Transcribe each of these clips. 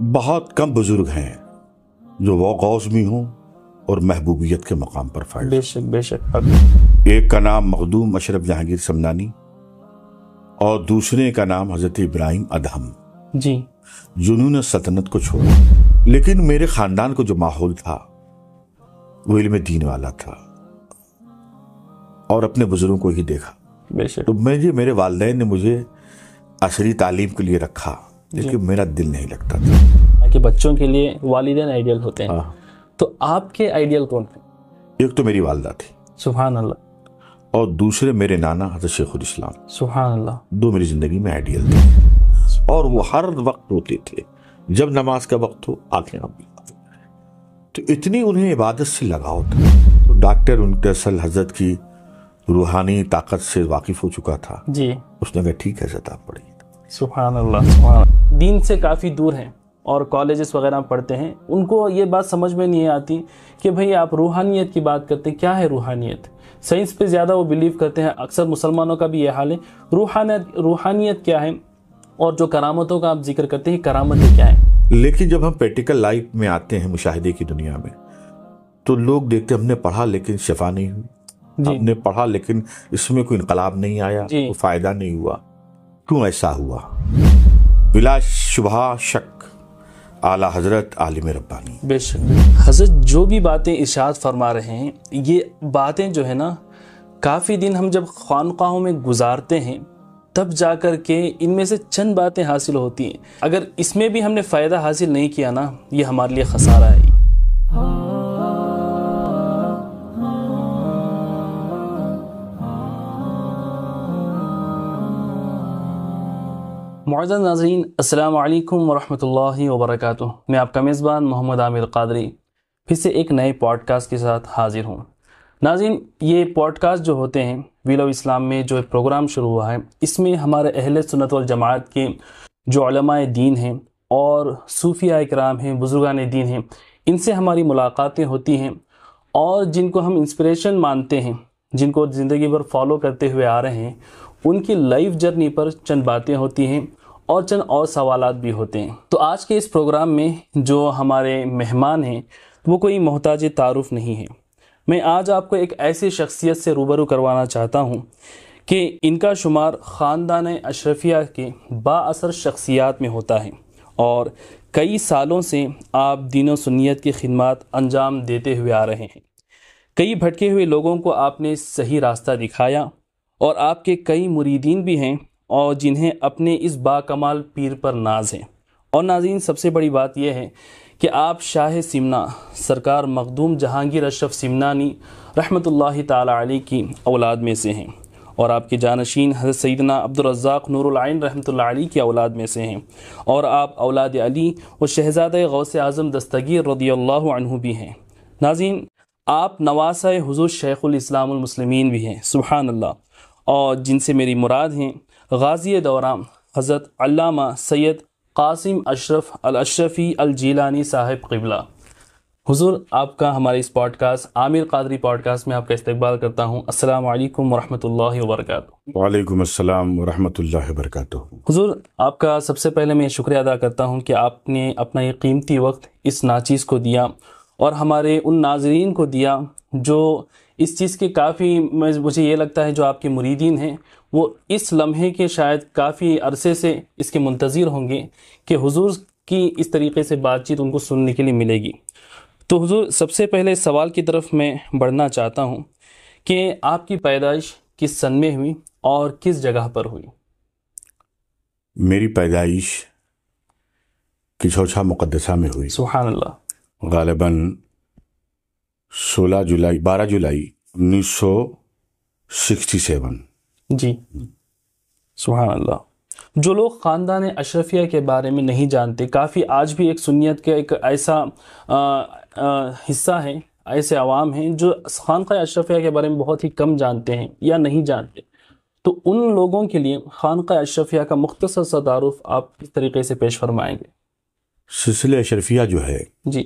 बहुत कम बुजुर्ग हैं जो वो हाउस भी हों और महबूबियत के मकाम पर फायदे बेशक बेशक एक का नाम मखदूम अशरफ जहांगीर समनानी और दूसरे का नाम हजरत इब्राहिम अदहम जी जिन्होंने सतनत को छोड़ा लेकिन मेरे खानदान को जो माहौल था वो इल्म दीन वाला था और अपने बुजुर्गों को ही देखा तो मुझे मेरे वालदेन ने मुझे असरी तालीम के लिए रखा लेकिन मेरा दिल नहीं लगता था कि बच्चों के लिए वालदेन आइडियल होते हैं हाँ। तो आपके आइडियल कौन थे एक तो मेरी वालदा थी सुबह अल्लाह और दूसरे मेरे नाना हजरत शेखुल इस्लाम सुबहान अल्लाह दो मेरी ज़िंदगी में आइडियल थे और वो हर वक्त रोते थे जब नमाज का वक्त हो आंखें अब तो इतनी उन्हें इबादत से लगाव था तो डॉक्टर उनके असल हजरत की रूहानी ताकत से वाकिफ हो चुका था जी उसने कहा ठीक है जता पड़ी सुबहानल्ला दीन से काफ़ी दूर हैं और कॉलेजेस वगैरह पढ़ते हैं उनको ये बात समझ में नहीं आती कि भाई आप रूहानियत की बात करते हैं क्या है रूहानियत साइंस पे ज़्यादा वो बिलीव करते हैं अक्सर मुसलमानों का भी ये हाल है रूहानियत रूहानियत क्या है और जो करामतों का आप जिक्र करते हैं करामतें क्या है लेकिन जब हम प्रैक्टिकल लाइफ में आते हैं मुशाहिदे की दुनिया में तो लोग देखते हमने पढ़ा लेकिन शफा नहीं हुई हमने पढ़ा लेकिन इसमें कोई इनकलाब नहीं आया कोई फ़ायदा नहीं हुआ क्यों ऐसा हुआ बिला शुभा शक आला हजरत आलिम रब्बानी बेशक हजरत जो भी बातें इशाद फरमा रहे हैं ये बातें जो है ना काफ़ी दिन हम जब खानकाहों में गुजारते हैं तब जा कर के इनमें से चंद बातें हासिल होती हैं अगर इसमें भी हमने फ़ायदा हासिल नहीं किया ना ये हमारे लिए खसारा है हाँ। मौज़ नाजीन अल्लाम वरहमल वबरक मैं आपका मेज़बान मोहम्मद आमिर कादरी फिर से एक नए पॉडकास्ट के साथ हाज़िर हूँ नाजीन ये पॉडकास्ट जो होते हैं वीलो इस्लाम में जो प्रोग्राम शुरू हुआ है इसमें हमारे अहल सुनत जमात के जो दीन हैं और सूफिया कराम हैं बुज़ुर्गान दीन हैं इनसे हमारी मुलाकातें होती हैं और जिनको हम इंस्पिरेशन मानते हैं जिनको ज़िंदगी भर फॉलो करते हुए आ रहे हैं उनकी लाइफ जर्नी पर चंद बातें होती हैं और चंद और सवाल भी होते हैं तो आज के इस प्रोग्राम में जो हमारे मेहमान हैं वो कोई मोहताज तारुफ नहीं है मैं आज आपको एक ऐसी शख्सियत से रूबरू करवाना चाहता हूँ कि इनका शुमार ख़ानदान अशरफिया के बासर शख्सियात में होता है और कई सालों से आप दीन सुनीत की खिदमत अंजाम देते हुए आ रहे हैं कई भटके हुए लोगों को आपने सही रास्ता दिखाया और आपके कई मुरीदीन भी हैं और जिन्हें अपने इस बाकमाल पीर पर नाज है और नाजीन सबसे बड़ी बात यह है कि आप शाह सिमना सरकार मखदूम जहांगीर अशरफ सिमनानी रहमत ताली की औलाद में से हैं और आपके जानशीन हजरत सैदना अब्दुलरज़ाक रहमत रहमतुल्लाह की औलाद में से हैं और आप औलाद अली व शहजाद गौस आज़म दस्तगीर रदी भी हैं नाजीन आप नवासा हजूर शेख़ुलस्लामसलमिन भी हैं सुबहानल्ला और जिनसे मेरी मुराद हैं गाजी दौरान हज़रत अल्लामा सैयद कासिम अशरफ अलशरफ़ी अलजीलानी साहिब किबला हुजूर आपका हमारे इस पॉडकास्ट आमिर कादरी पॉडकास्ट में आपका इस्तकबाल करता हूँ अस्सलाम वालेकुम वरक वालेकुम अस्सलाम रहमतुल्लाहि वरकत हुजूर आपका सबसे पहले मैं शुक्रिया अदा करता हूँ कि आपने अपना ये कीमती वक्त इस नाचीज़ को दिया और हमारे उन नाजरीन को दिया जो इस चीज़ के काफ़ी मुझे ये लगता है जो आपके मुरीदीन हैं वो इस लम्हे के शायद काफ़ी अरसे से इसके मुंतज़र होंगे कि हुजूर की इस तरीके से बातचीत उनको सुनने के लिए मिलेगी तो हुजूर सबसे पहले सवाल की तरफ मैं बढ़ना चाहता हूँ कि आपकी पैदाइश किस सन में हुई और किस जगह पर हुई मेरी पैदाइश किशोछा मुकदसा में हुई सुबहानल्ला गालिबा सोलह जुलाई बारह जुलाई सेवन जी सुबह अल्लाह जो लोग ख़ानदान अशरफिया के बारे में नहीं जानते काफ़ी आज भी एक सुनीत का एक ऐसा आ, आ, हिस्सा है ऐसे आवाम हैं जो खानका अशरफिया के बारे में बहुत ही कम जानते हैं या नहीं जानते तो उन लोगों के लिए खानका अशरफिया का मुख्तर सा तारुफ आप किस तरीके से पेश फरमाएंगे सिलसिले अशरफिया जो है जी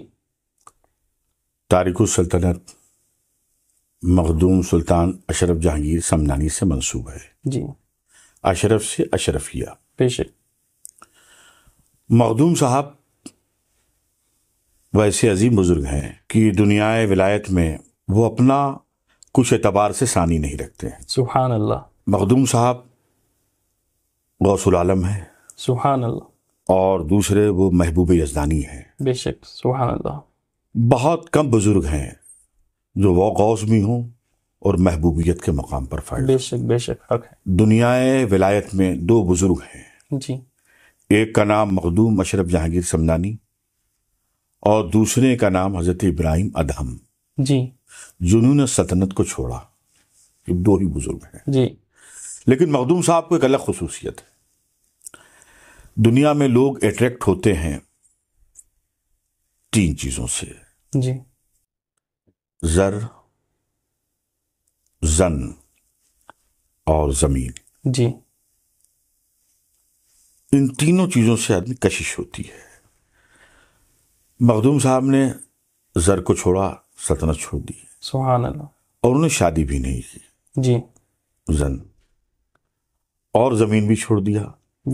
तारिक सल्तनत मखदूम सुल्तान अशरफ जहांगीर समनानी से मंसूब है जी अशरफ से अशरफिया बेशक मखदूम साहब वैसे अजीम बुज़ुर्ग हैं कि दुनियाए विलायत में वो अपना कुछ एतबार से सानी नहीं रखते सुहान अल्लाह मखदूम साहब गौसल आलम है सुहान अल्लाह और दूसरे वो महबूब यजदानी हैं बेशक सुहान अल्लाह बहुत कम बुज़ुर्ग हैं जो वॉक हाउस भी हों और महबूबियत के मकाम पर फाइज बेशक बेशक हक है दुनियाए विलायत में दो बुजुर्ग हैं जी एक का नाम मखदूम अशरफ जहांगीर समदानी और दूसरे का नाम हजरत इब्राहिम अदहम जी जिन्होंने सल्तनत को छोड़ा ये दो ही बुजुर्ग हैं जी लेकिन मखदूम साहब को एक अलग खसूसियत है दुनिया में लोग अट्रैक्ट होते हैं तीन चीज़ों से जी जर जन और जमीन जी इन तीनों चीज़ों से आदमी कशिश होती है मखदूम साहब ने जर को छोड़ा सल्तनत छोड़ दी सुहा और उन्हें शादी भी नहीं की जी जन और ज़मीन भी छोड़ दिया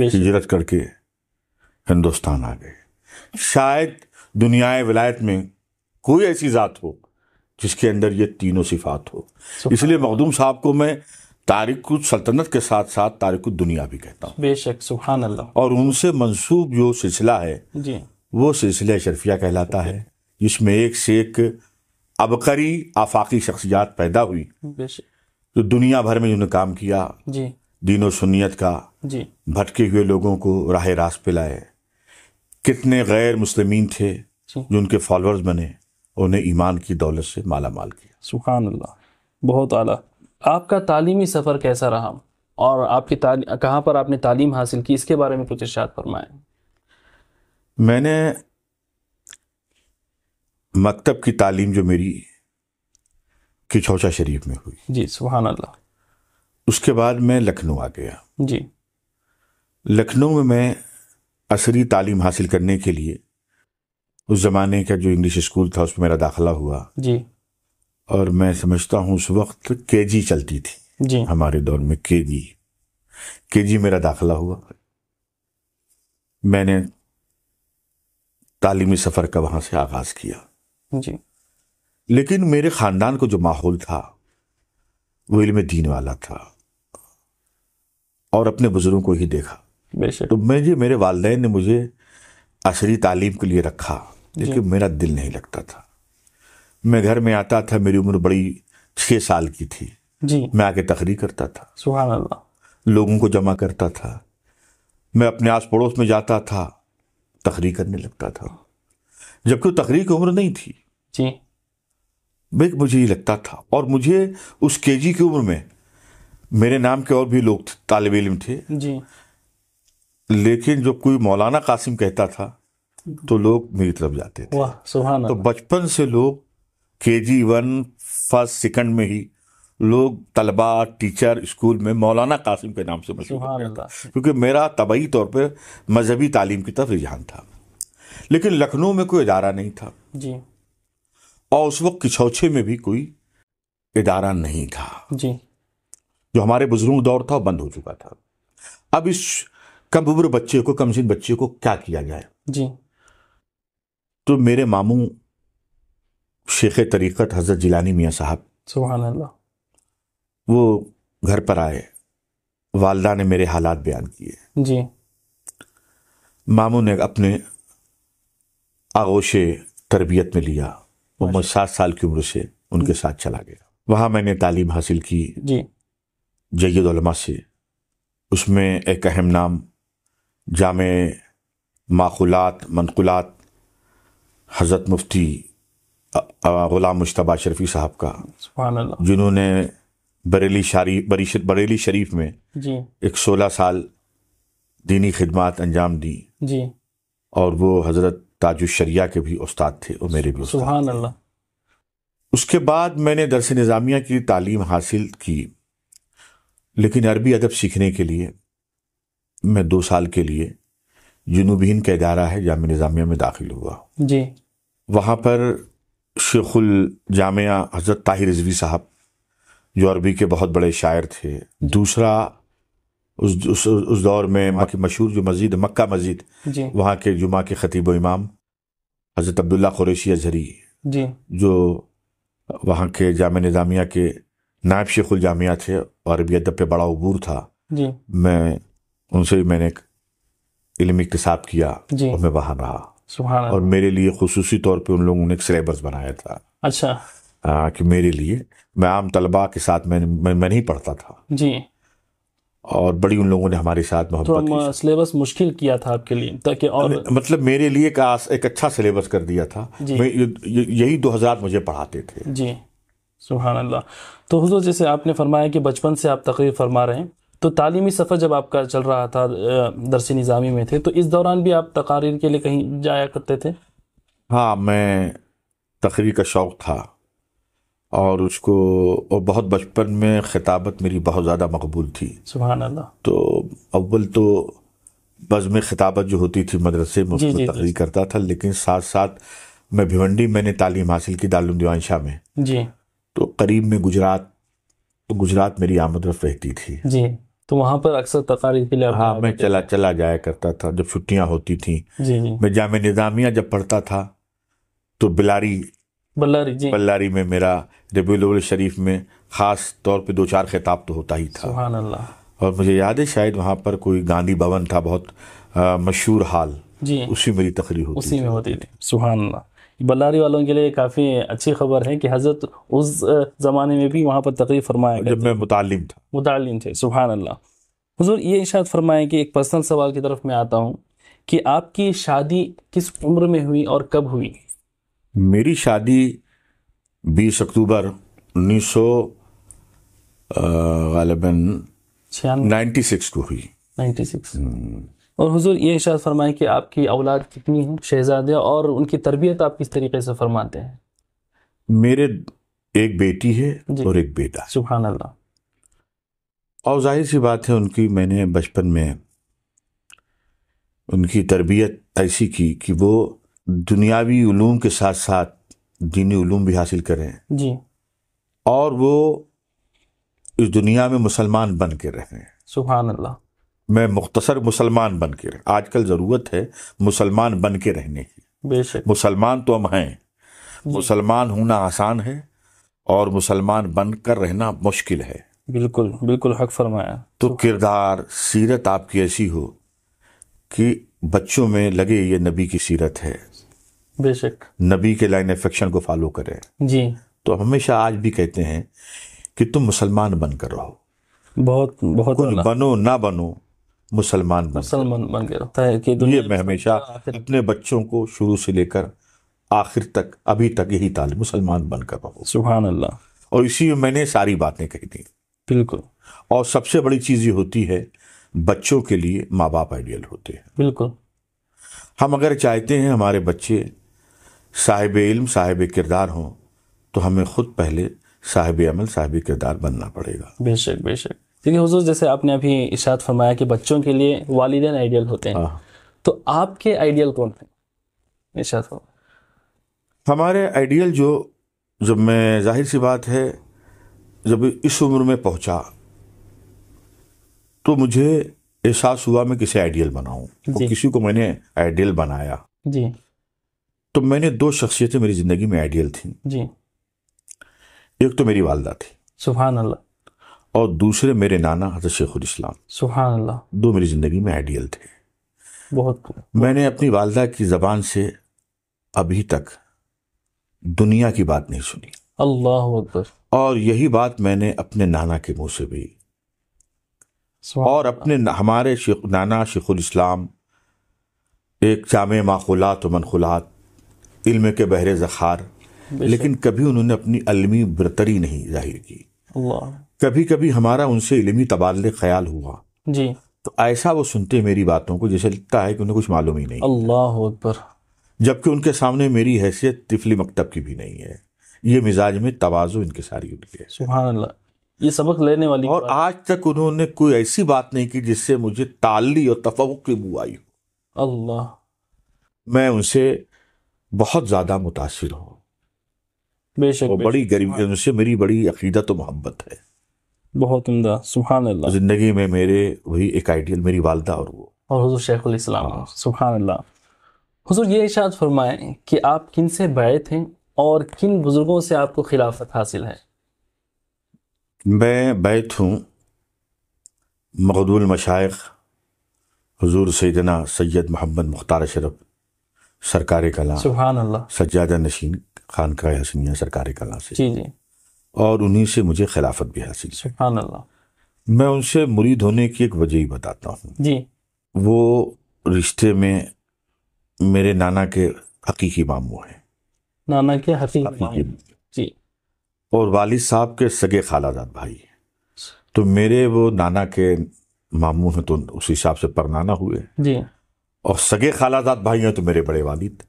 हिजरत करके हिंदुस्तान आ गए शायद दुनियाए विलायत में कोई ऐसी ज़ात हो जिसके अंदर ये तीनों सिफात हो इसलिए मखदूम साहब को मैं तारिक सल्तनत के साथ साथ तारिक दुनिया भी कहता हूँ बेशक सुखान अल्लाह और उनसे मंसूब जो सिलसिला है जी वो सिलसिला शरफिया कहलाता है जिसमें एक से एक अबकरी आफाकी शख्सियात पैदा हुई जो दुनिया भर में जिन्होंने काम किया जी दीनो सुनीत का जी भटके हुए लोगों को राह रास्त पिलाए लाए कितने गैर मुस्लिम थे जो उनके फॉलोअर्स बने उन्हें ईमान की दौलत से माला माल किया सुखान अल्लाह बहुत आला आपका तालीमी सफ़र कैसा रहा और आपकी कहाँ पर आपने तालीम हासिल की इसके बारे में कुछ इर्शाद फरमाए मैंने मकतब की तालीम जो मेरी किछौचा शरीफ में हुई जी सुबहान अल्लाह उसके बाद मैं लखनऊ आ गया जी लखनऊ में मैं असरी तालीम हासिल करने के लिए उस ज़माने का जो इंग्लिश स्कूल था उसमें मेरा दाखिला हुआ जी और मैं समझता हूँ उस वक्त के जी चलती थी जी हमारे दौर में के जी के जी मेरा दाखिला हुआ मैंने तालीमी सफ़र का वहां से आगाज़ किया जी लेकिन मेरे ख़ानदान को जो माहौल था वो इल्म दीन वाला था और अपने बुज़ुर्गों को ही देखा तो जी मेरे वालदेन ने मुझे असरी तालीम के लिए रखा लेकिन मेरा दिल नहीं लगता था मैं घर में आता था मेरी उम्र बड़ी छह साल की थी जी मैं आके तकरी करता था अल्लाह लोगों को जमा करता था मैं अपने आस पड़ोस में जाता था तकरी करने लगता था जबकि तकरी की उम्र नहीं थी जी भाई मुझे ये लगता था और मुझे उस के जी की उम्र में मेरे नाम के और भी लोग तालब इलम थे जी लेकिन जब कोई मौलाना कासिम कहता था तो लोग मेरी तरफ जाते थे वाह तो बचपन से लोग के जी वन फर्स्ट सेकंड में ही लोग तलबा टीचर स्कूल में मौलाना कासिम के नाम से मशहूर था क्योंकि मेरा तबाही तौर पर मजहबी तालीम की तरफ रुझान था लेकिन लखनऊ में कोई अदारा नहीं था जी और उस वक्त किछौछे में भी कोई इदारा नहीं था जी जो हमारे बुजुर्ग दौर था बंद हो चुका था अब इस कम उम्र बच्चे को कमसिन बच्चे को क्या किया जाए जी तो मेरे मामू शेख तरीक़त हज़रत जिलानी मियाँ साहब सुबहान अल्लाह वो घर पर आए वालदा ने मेरे हालात बयान किए जी मामू ने अपने आगोश तरबियत में लिया वो मुझे सात साल की उम्र से उनके साथ चला गया वहाँ मैंने तालीम हासिल की जी जयदलमा से उसमें एक अहम नाम जाम माखुलात मनकुलात हज़रत मुफ्ती ग़ुलाम मुशतबा शरफी साहब का जिन्होंने बरेली शारी बरेली शरीफ में जी एक सोलह साल दीनी खिदमत अंजाम दी जी और वो हज़रत ताजुशरिया के भी उस्ताद थे और मेरे भी उस्ताद अल्लाह उसके बाद मैंने दरस निज़ामिया की तालीम हासिल की लेकिन अरबी अदब सीखने के लिए मैं दो साल के लिए जुनूबीन का इदारा है जाम निज़ामिया में दाखिल हुआ जी वहाँ पर शेखुल जामिया हज़रत ताहिर रिजवी साहब जो अरबी के बहुत बड़े शायर थे दूसरा उस उस, उस दौर में वहाँ की मशहूर जो मस्जिद मक्का मस्जिद वहाँ के जुमा के ख़तीब इमाम हज़रत अब्दुल्ला ख़ुरैशी अजहरी जो वहाँ के जाम निज़ामिया के नायब शेखुल जामिया थे और अरबी अदब पे बड़ा अबूर था मैं उनसे भी मैंने इलमी इकतसाब किया और मैं वहां रहा और मेरे लिए खसूसी तौर पर उन लोगों ने एक सिलेबस बनाया था अच्छा आ, कि मेरे लिए मैं आम तलबा के साथ मैं मैं, मैं नहीं पढ़ता था जी और बड़ी उन लोगों ने हमारे साथ तो मोहब्बत तो सिलेबस मुश्किल किया था आपके लिए ताकि और मतलब मेरे लिए का एक अच्छा सिलेबस कर दिया था मैं यही दो हज़ार मुझे पढ़ाते थे जी सुबह अल्लाह तो हजूर जैसे आपने फरमाया कि बचपन से आप तकरीर फरमा रहे हैं तो तालीमी सफ़र जब आपका चल रहा था दरसी निज़ामी में थे तो इस दौरान भी आप तकारीर के लिए कहीं जाया करते थे हाँ मैं तकरीर का शौक़ था और उसको और बहुत बचपन में खिताबत मेरी बहुत ज़्यादा मकबूल थी सुबह तो अव्वल तो बज़म खिताबत जो होती थी मदरसे में उसको तकरीर करता था लेकिन साथ साथ मैं भिवंडी मैंने तालीम हासिल की दारुल दीवान शाह में जी तो करीब में गुजरात तो गुजरात मेरी आमद रहती थी जी तो वहाँ पर अक्सर तकारी के लिए हाँ मैं चला चला जाया करता था जब छुट्टियाँ होती थी जी जी मैं जाम निज़ामिया जब पढ़ता था तो बिलारी बल्लारी जी बल्लारी में मेरा रबील शरीफ में ख़ास तौर पे दो चार खिताब तो होता ही था अल्लाह और मुझे याद है शायद वहाँ पर कोई गांधी भवन था बहुत मशहूर हाल जी उसी मेरी तकरीर होती उसी में होती थी सुहान अल्लाह बल्लारी वालों के लिए काफ़ी अच्छी खबर है कि हज़रत उस ज़माने में भी वहाँ पर तकलीफ फरमाया जब मैं मुतालिम था मुतालिम थे सुबह अल्लाह हजूर ये इशाद फरमाए कि एक पर्सनल सवाल की तरफ मैं आता हूँ कि आपकी शादी किस उम्र में हुई और कब हुई मेरी शादी बीस अक्टूबर उन्नीस सौ गालिबन नाइन्टी सिक्स को हुई नाइन्टी सिक्स हम्म। और हुजूर ये इशाद फरमाएं कि आपकी औलाद कितनी है शहजादे और उनकी तरबियत आप किस तरीके से फरमाते हैं मेरे एक बेटी है और एक बेटा सुबहान अल्लाह और जाहिर सी बात है उनकी मैंने बचपन में उनकी तरबियत ऐसी की कि वो दुनियावी उलूम के साथ साथ दीनी उलूम भी हासिल करें जी और वो इस दुनिया में मुसलमान बन के रहें सुबहान अल्लाह मैं मुख्तसर मुसलमान बन के आजकल ज़रूरत है मुसलमान बन के रहने की बेशक मुसलमान तो हम हैं मुसलमान होना आसान है और मुसलमान बनकर रहना मुश्किल है बिल्कुल बिल्कुल हक फरमाया तो किरदार सीरत आपकी ऐसी हो कि बच्चों में लगे ये नबी की सीरत है बेशक नबी के लाइन एफेक्शन को फॉलो करें जी तो हमेशा आज भी कहते हैं कि तुम मुसलमान बनकर रहो बहुत बहुत बनो ना बनो मुसलमान बन मुसलमान बन गया है कि ये मैं हमेशा अपने बच्चों को शुरू से लेकर आखिर तक अभी तक यही तालीम मुसलमान बनकर रहो सुबहान अल्लाह और इसी में मैंने सारी बातें कही थी बिल्कुल और सबसे बड़ी चीज़ ये होती है बच्चों के लिए माँ बाप आइडियल होते हैं बिल्कुल हम अगर चाहते हैं हमारे बच्चे साहिब इल्म साहिब किरदार हों तो हमें खुद पहले साहिब अमल साहिब किरदार बनना पड़ेगा बेशक बेशक क्योंकि हुजूर जैसे आपने अभी इशाद फरमाया कि बच्चों के लिए वालदेन आइडियल होते हैं हाँ। तो आपके आइडियल कौन थे इशाद हमारे आइडियल जो जब मैं जाहिर सी बात है जब इस उम्र में पहुंचा तो मुझे एहसास हुआ मैं किसे आइडियल बनाऊं और किसी को मैंने आइडियल बनाया जी तो मैंने दो शख्सियतें मेरी जिंदगी में आइडियल थी जी एक तो मेरी वालदा थी सुबह अल्लाह और दूसरे मेरे नाना हजरत शेखुल इस्लाम सुहा दो मेरी ज़िंदगी में आइडियल थे बहुत मैंने अपनी वालदा की ज़बान से अभी तक दुनिया की बात नहीं सुनी अल्लाह और यही बात मैंने अपने नाना के मुंह से भी और अपने हमारे शेख नाना शेखुल इस्लाम एक जाम माखुलात मनखुलात इल्म के बहरे ज़खार लेकिन कभी उन्होंने अपनी अलमी बरतरी नहीं जाहिर की कभी कभी हमारा उनसे इलमी तबादले ख्याल हुआ जी तो ऐसा वो सुनते मेरी बातों को जैसे लगता है कि उन्हें कुछ मालूम ही नहीं अल्लाह अकबर जबकि उनके सामने मेरी हैसियत तिफली मकतब की भी नहीं है ये मिजाज में इनके सारी उनके सुबह ये सबक लेने वाली और आज तक उन्होंने कोई ऐसी बात नहीं की जिससे मुझे ताली और तफवक की बू आई हो अल्लाह मैं उनसे बहुत ज़्यादा मुतासर हूँ बेशक बड़ी गरीब उनसे मेरी बड़ी अकीदत तो मोहब्बत है बहुत उमदा सुबहान अल्लाह ज़िंदगी में मेरे वही एक आइडियल मेरी वालदा और वो और हजूर शेखुलस्लाम हाँ। सुबहान अल्लाह हजूर ये इशाद फरमाएँ कि आप किन से बैत थे और किन बुज़ुर्गों से आपको खिलाफत हासिल है मैं बैत हूँ मखदूल मशाइ हजूर सैदना सैयद मोहम्मद मुख्तार शरफ सरकार कला सुबहान अल्लाह सज्जादा नशीन खान का हसनिया सरकार कला से जी जी और उन्हीं से मुझे खिलाफत भी हासिल है मैं उनसे मुरीद होने की एक वजह ही बताता हूँ जी वो रिश्ते में मेरे नाना के हकीकी मामू हैं नाना के हकीकी जी और वालिद साहब के सगे खालाजाद भाई तो मेरे वो नाना के मामू हैं तो उस हिसाब से परनाना हुए जी और सगे खालाजाद भाई हैं तो मेरे बड़े वालिद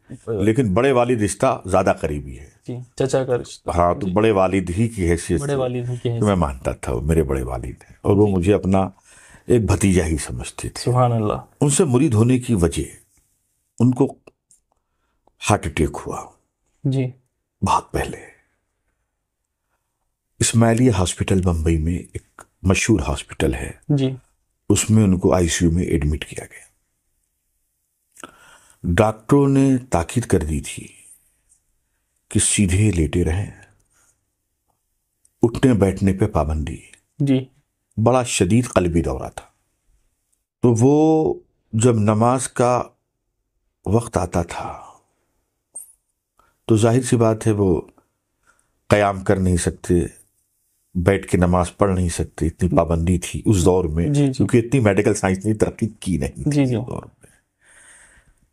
लेकिन बड़े वालिद रिश्ता ज्यादा करीबी है चाचा का रिश्ता हाँ तो बड़े वालिद ही की हैसियत बड़े वालिद की तो मैं मानता था वो मेरे बड़े वालिद हैं और वो मुझे अपना एक भतीजा ही समझते थे सुहान अल्लाह उनसे मुरीद होने की वजह उनको हार्ट अटैक हुआ जी बहुत पहले इस्माइलिया हॉस्पिटल बम्बई में एक मशहूर हॉस्पिटल है जी उसमें उनको आईसीयू में एडमिट किया गया डॉक्टरों ने ताकीद कर दी थी कि सीधे लेटे रहें उठने बैठने पे पाबंदी जी बड़ा शदीद कलबी दौरा था तो वो जब नमाज का वक्त आता था तो जाहिर सी बात है वो क़याम कर नहीं सकते बैठ के नमाज पढ़ नहीं सकते इतनी पाबंदी थी उस दौर में क्योंकि इतनी मेडिकल साइंस ने तरक्की की नहीं जी, जी। उस दौर में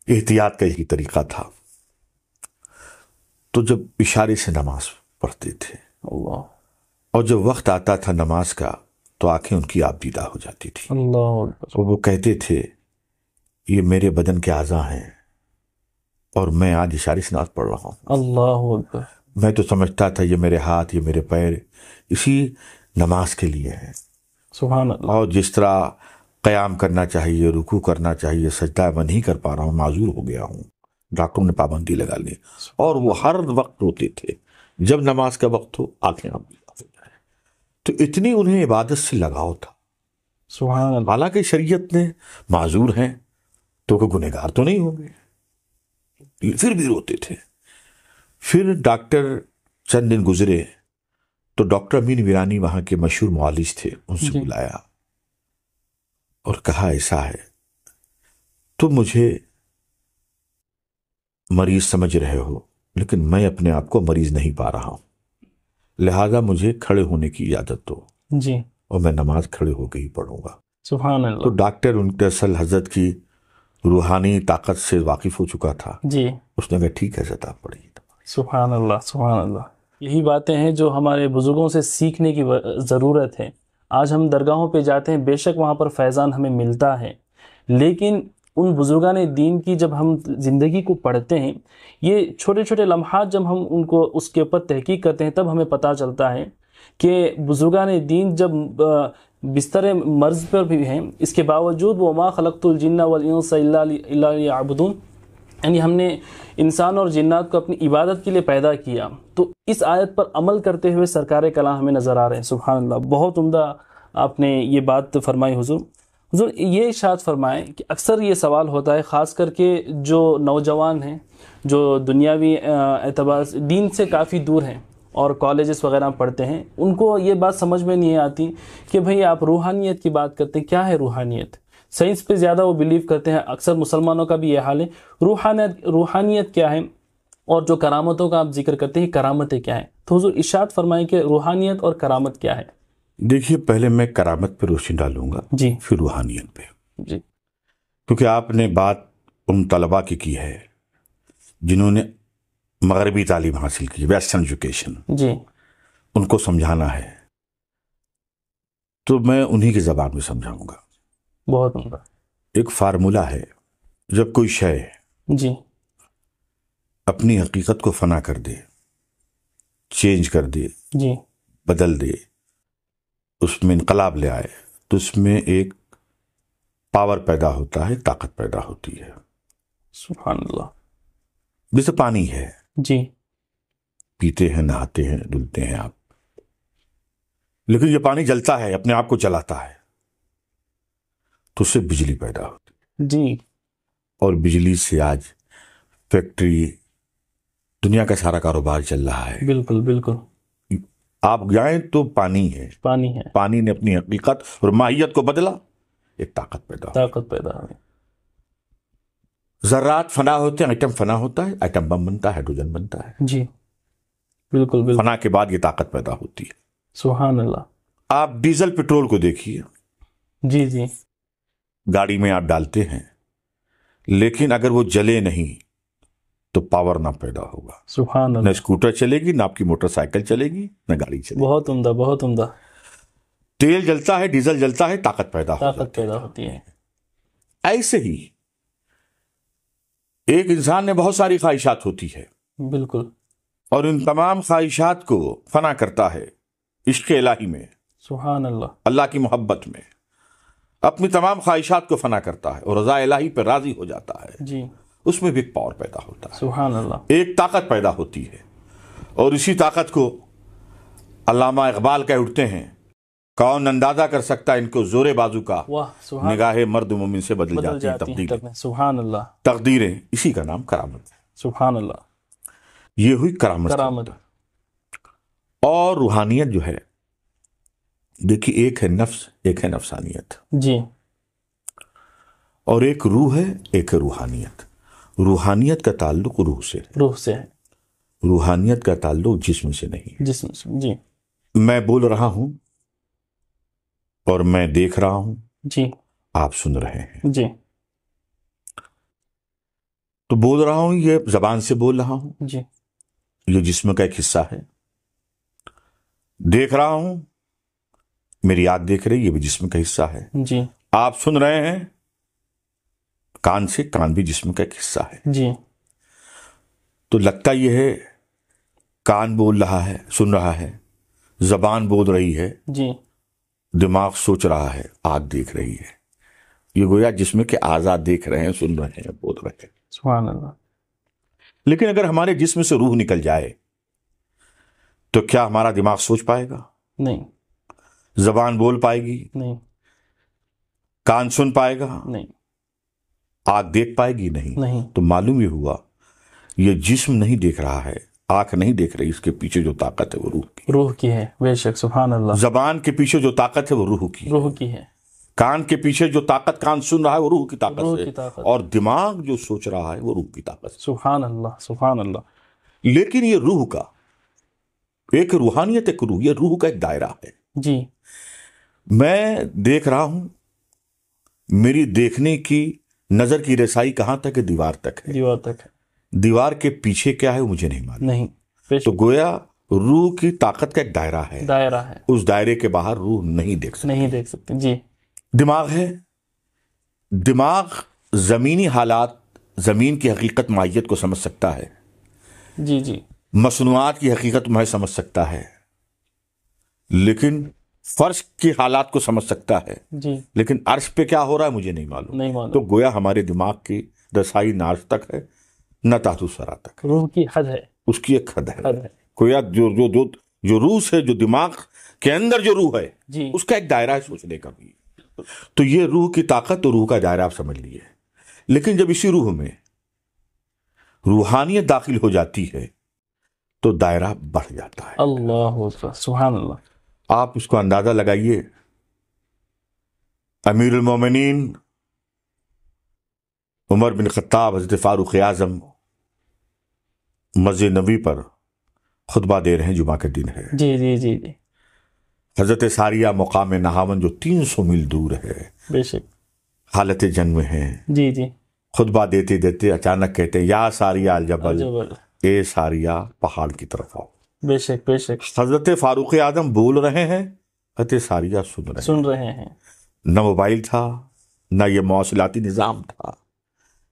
एहतियात का यही तरीका था तो जब इशारे से नमाज पढ़ते थे अल्लाह और जब वक्त आता था नमाज का तो आंखें उनकी दीदा हो जाती थी अल्लाह वो कहते थे ये मेरे बदन के आज़ा हैं और मैं आज इशारे से नमाज पढ़ रहा हूँ अल्लाह मैं तो समझता था ये मेरे हाथ ये मेरे पैर इसी नमाज के लिए है सुबह और जिस तरह क़याम करना चाहिए रुकू करना चाहिए सजदा मैं नहीं कर पा रहा हूँ माजूर हो गया हूँ डॉक्टरों ने पाबंदी लगा ली और वो हर वक्त रोते थे जब नमाज का वक्त हो आंखें आप तो इतनी उन्हें इबादत से लगाव था सुहान हालांकि शरीयत ने माजूर हैं तो कोई गुनहगार तो नहीं होंगे फिर भी रोते थे फिर डॉक्टर चंद दिन गुजरे तो डॉक्टर अमीन वीरानी वहाँ के मशहूर मालिज थे उनसे बुलाया और कहा ऐसा है तुम मुझे मरीज समझ रहे हो लेकिन मैं अपने आप को मरीज नहीं पा रहा हूं लिहाजा मुझे खड़े होने की इजाजत दो जी और मैं नमाज खड़े होकर ही पढ़ूंगा सुबह तो डॉक्टर उनके असल हजरत की रूहानी ताकत से वाकिफ हो चुका था जी उसने कहा ठीक है सर आप पढ़िए तो। सुबह अल्लाह सुबह अल्लाह यही बातें हैं जो हमारे बुज़ुर्गों से सीखने की ज़रूरत है आज हम दरगाहों पे जाते हैं बेशक वहाँ पर फैज़ान हमें मिलता है लेकिन उन बुज़ुर्गान दीन की जब हम ज़िंदगी को पढ़ते हैं ये छोटे छोटे लम्हात जब हम उनको उसके ऊपर तहकीक करते हैं तब हमें पता चलता है कि बुज़ुर्गान दीन जब बिस्तर मर्ज़ पर भी हैं इसके बावजूद वो माँ खलकतुलजिन्ना वलिन सब्दून यानी हमने इंसान और जिन्नात को अपनी इबादत के लिए पैदा किया तो इस आयत पर अमल करते हुए सरकार कला हमें नज़र आ रहे हैं सुबह बहुत उमदा आपने ये बात फरमाई हुजूर हुजूर ये इशात फरमाएं कि अक्सर ये सवाल होता है ख़ास करके जो नौजवान हैं जो दुनियावी एतबार दीन से काफ़ी दूर हैं और कॉलेजेस वगैरह पढ़ते हैं उनको ये बात समझ में नहीं आती कि भाई आप रूहानियत की बात करते हैं क्या है रूहानियत साइंस पे ज़्यादा वो बिलीव करते हैं अक्सर मुसलमानों का भी ये हाल है रूहानियत रूहानियत क्या है और जो करामतों का आप जिक्र करते हैं करामतें क्या है तो हजूर इशात फरमाएं कि रूहानियत और करामत क्या है देखिए पहले मैं करामत पे रोशनी डालूंगा जी फिर रूहानियत पे जी क्योंकि आपने बात उन तलबा की की है जिन्होंने मगरबी तालीम हासिल की वेस्टर्न एजुकेशन जी उनको समझाना है तो मैं उन्हीं की ज़बान में समझाऊंगा बहुत उमदा एक फार्मूला है जब कोई शय जी अपनी हकीकत को फना कर दे चेंज कर दे जी बदल दे उसमें इनकलाब ले आए तो उसमें एक पावर पैदा होता है ताकत पैदा होती है सुबहानल्लाह जैसे पानी है जी पीते हैं नहाते हैं धुलते हैं आप लेकिन ये पानी जलता है अपने आप को जलाता है तो उससे बिजली पैदा होती जी और बिजली से आज फैक्ट्री दुनिया का सारा कारोबार चल रहा है बिल्कुल बिल्कुल आप जाए तो पानी है पानी है पानी ने अपनी हकीकत और माहियत को बदला एक ताकत पैदा ताकत पैदा जरात फना होते हैं आइटम फना होता है आइटम बम बनता है हाइड्रोजन बनता है जी बिल्कुल बिल्कुल फना के बाद ये ताकत पैदा होती है सुहान अल्लाह आप डीजल पेट्रोल को देखिए जी जी गाड़ी में आप डालते हैं लेकिन अगर वो जले नहीं तो पावर ना पैदा होगा सुहा ना स्कूटर चलेगी ना आपकी मोटरसाइकिल चलेगी ना गाड़ी चलेगी बहुत उम्दा बहुत उम्दा तेल जलता है डीजल जलता है ताकत पैदा ताकत पैदा होती है ऐसे ही एक इंसान ने बहुत सारी ख्वाहिशात होती है बिल्कुल और इन तमाम ख्वाहिशात को फना करता है इश्क इलाही में सुहान अल्लाह अल्लाह की मोहब्बत में अपनी तमाम ख्वाहिशात को फना करता है और रजा इलाही पर राजी हो जाता है जी उसमें भी एक पावर पैदा होता है सुहान अल्लाह एक ताकत पैदा होती है और इसी ताकत को अलामा इकबाल कह उठते हैं कौन अंदाजा कर सकता है इनको जोरे बाजू का निगाह मर्द मुमिन से बदल, बदल जाती, जाती है तकदीर अल्लाह तकदीरें इसी का नाम करामत सुहान अल्लाह ये हुई करामत करामत और रूहानियत जो है देखिए एक है नफ्स एक है नफसानियत जी और एक रूह है एक है रूहानियत रूहानियत का ताल्लुक रूह से रूह से है रूहानियत का ताल्लुक जिस्म से नहीं जिस्म से जी मैं बोल रहा हूं और मैं देख रहा हूं जी आप सुन रहे हैं जी तो बोल रहा हूं ये जबान से बोल रहा हूं जी ये जिस्म का एक हिस्सा है देख रहा हूं मेरी याद देख रही है भी जिस्म का हिस्सा है जी आप सुन रहे हैं कान से कान भी जिस्म का एक हिस्सा है जी तो लगता यह है कान बोल रहा है सुन रहा है जबान बोल रही है जी दिमाग सोच रहा है आग देख रही है ये गोया जिसम के आजाद देख रहे हैं सुन रहे हैं बोल रहे हैं लेकिन अगर हमारे जिसम से रूह निकल जाए तो क्या हमारा दिमाग सोच पाएगा नहीं जबान बोल पाएगी नहीं कान सुन पाएगा नहीं आग देख पाएगी नहीं नहीं तो मालूम ये हुआ ये जिस्म नहीं देख रहा है आंख नहीं देख रही इसके पीछे जो ताकत है वो रूह की रूह की है बेशक सुबहान अल्लाह जबान के पीछे जो ताकत है वो रूह की रूह की है कान के पीछे जो ताकत कान सुन रहा है वो रूह की ताकत रूह की ताकत और दिमाग जो सोच रहा है वो रूह की ताकत सुबहान अल्लाह सुबहान अल्लाह लेकिन ये रूह का एक रूहानियत एक रूह ये रूह का एक दायरा है जी मैं देख रहा हूं मेरी देखने की नजर की रसाई कहां तक है दीवार तक है दीवार तक है दीवार के पीछे क्या है मुझे नहीं मालूम नहीं तो गोया रूह की ताकत का एक दायरा है दायरा है उस दायरे के बाहर रूह नहीं देख सकते नहीं देख सकते जी दिमाग है दिमाग जमीनी हालात जमीन की हकीकत माइत को समझ सकता है जी जी मसनूआत की हकीकत मैं समझ सकता है लेकिन फर्श की हालात को समझ सकता है जी। लेकिन अर्श पे क्या हो रहा है मुझे नहीं मालूम नहीं मालूम तो गोया हमारे दिमाग की रसाई नार्ज तक है न तातु सरा तक रूह की हद है उसकी एक हद है, हद है। गोया जो जो जो जो रूह से जो दिमाग के अंदर जो रूह है जी। उसका एक दायरा है सोचने का भी तो ये रूह की ताकत और रूह का दायरा आप समझ लिए लेकिन जब इसी रूह में रूहानियत दाखिल हो जाती है तो दायरा बढ़ जाता है अल्लाह सुहा आप उसको अंदाज़ा लगाइए अमीर मोमिनीन उमर बिन खत्ताब हजरत फ़ारूक आज़म मस्जिद नबी पर खुतबा दे रहे हैं जुमा के दिन है जी जी जी जी हजरत सारिया मुकाम नहावन जो तीन सौ मील दूर है बेशक हालत जंग में है जी जी खुतबा देते देते अचानक कहते हैं या सारिया अलजबल ए सारिया पहाड़ की तरफ आओ बेशक बेशक हजरत फारूक आजम बोल रहे हैं अति सारिया सुन रहे सुन रहे हैं न मोबाइल था न ये मौसलाती निज़ाम था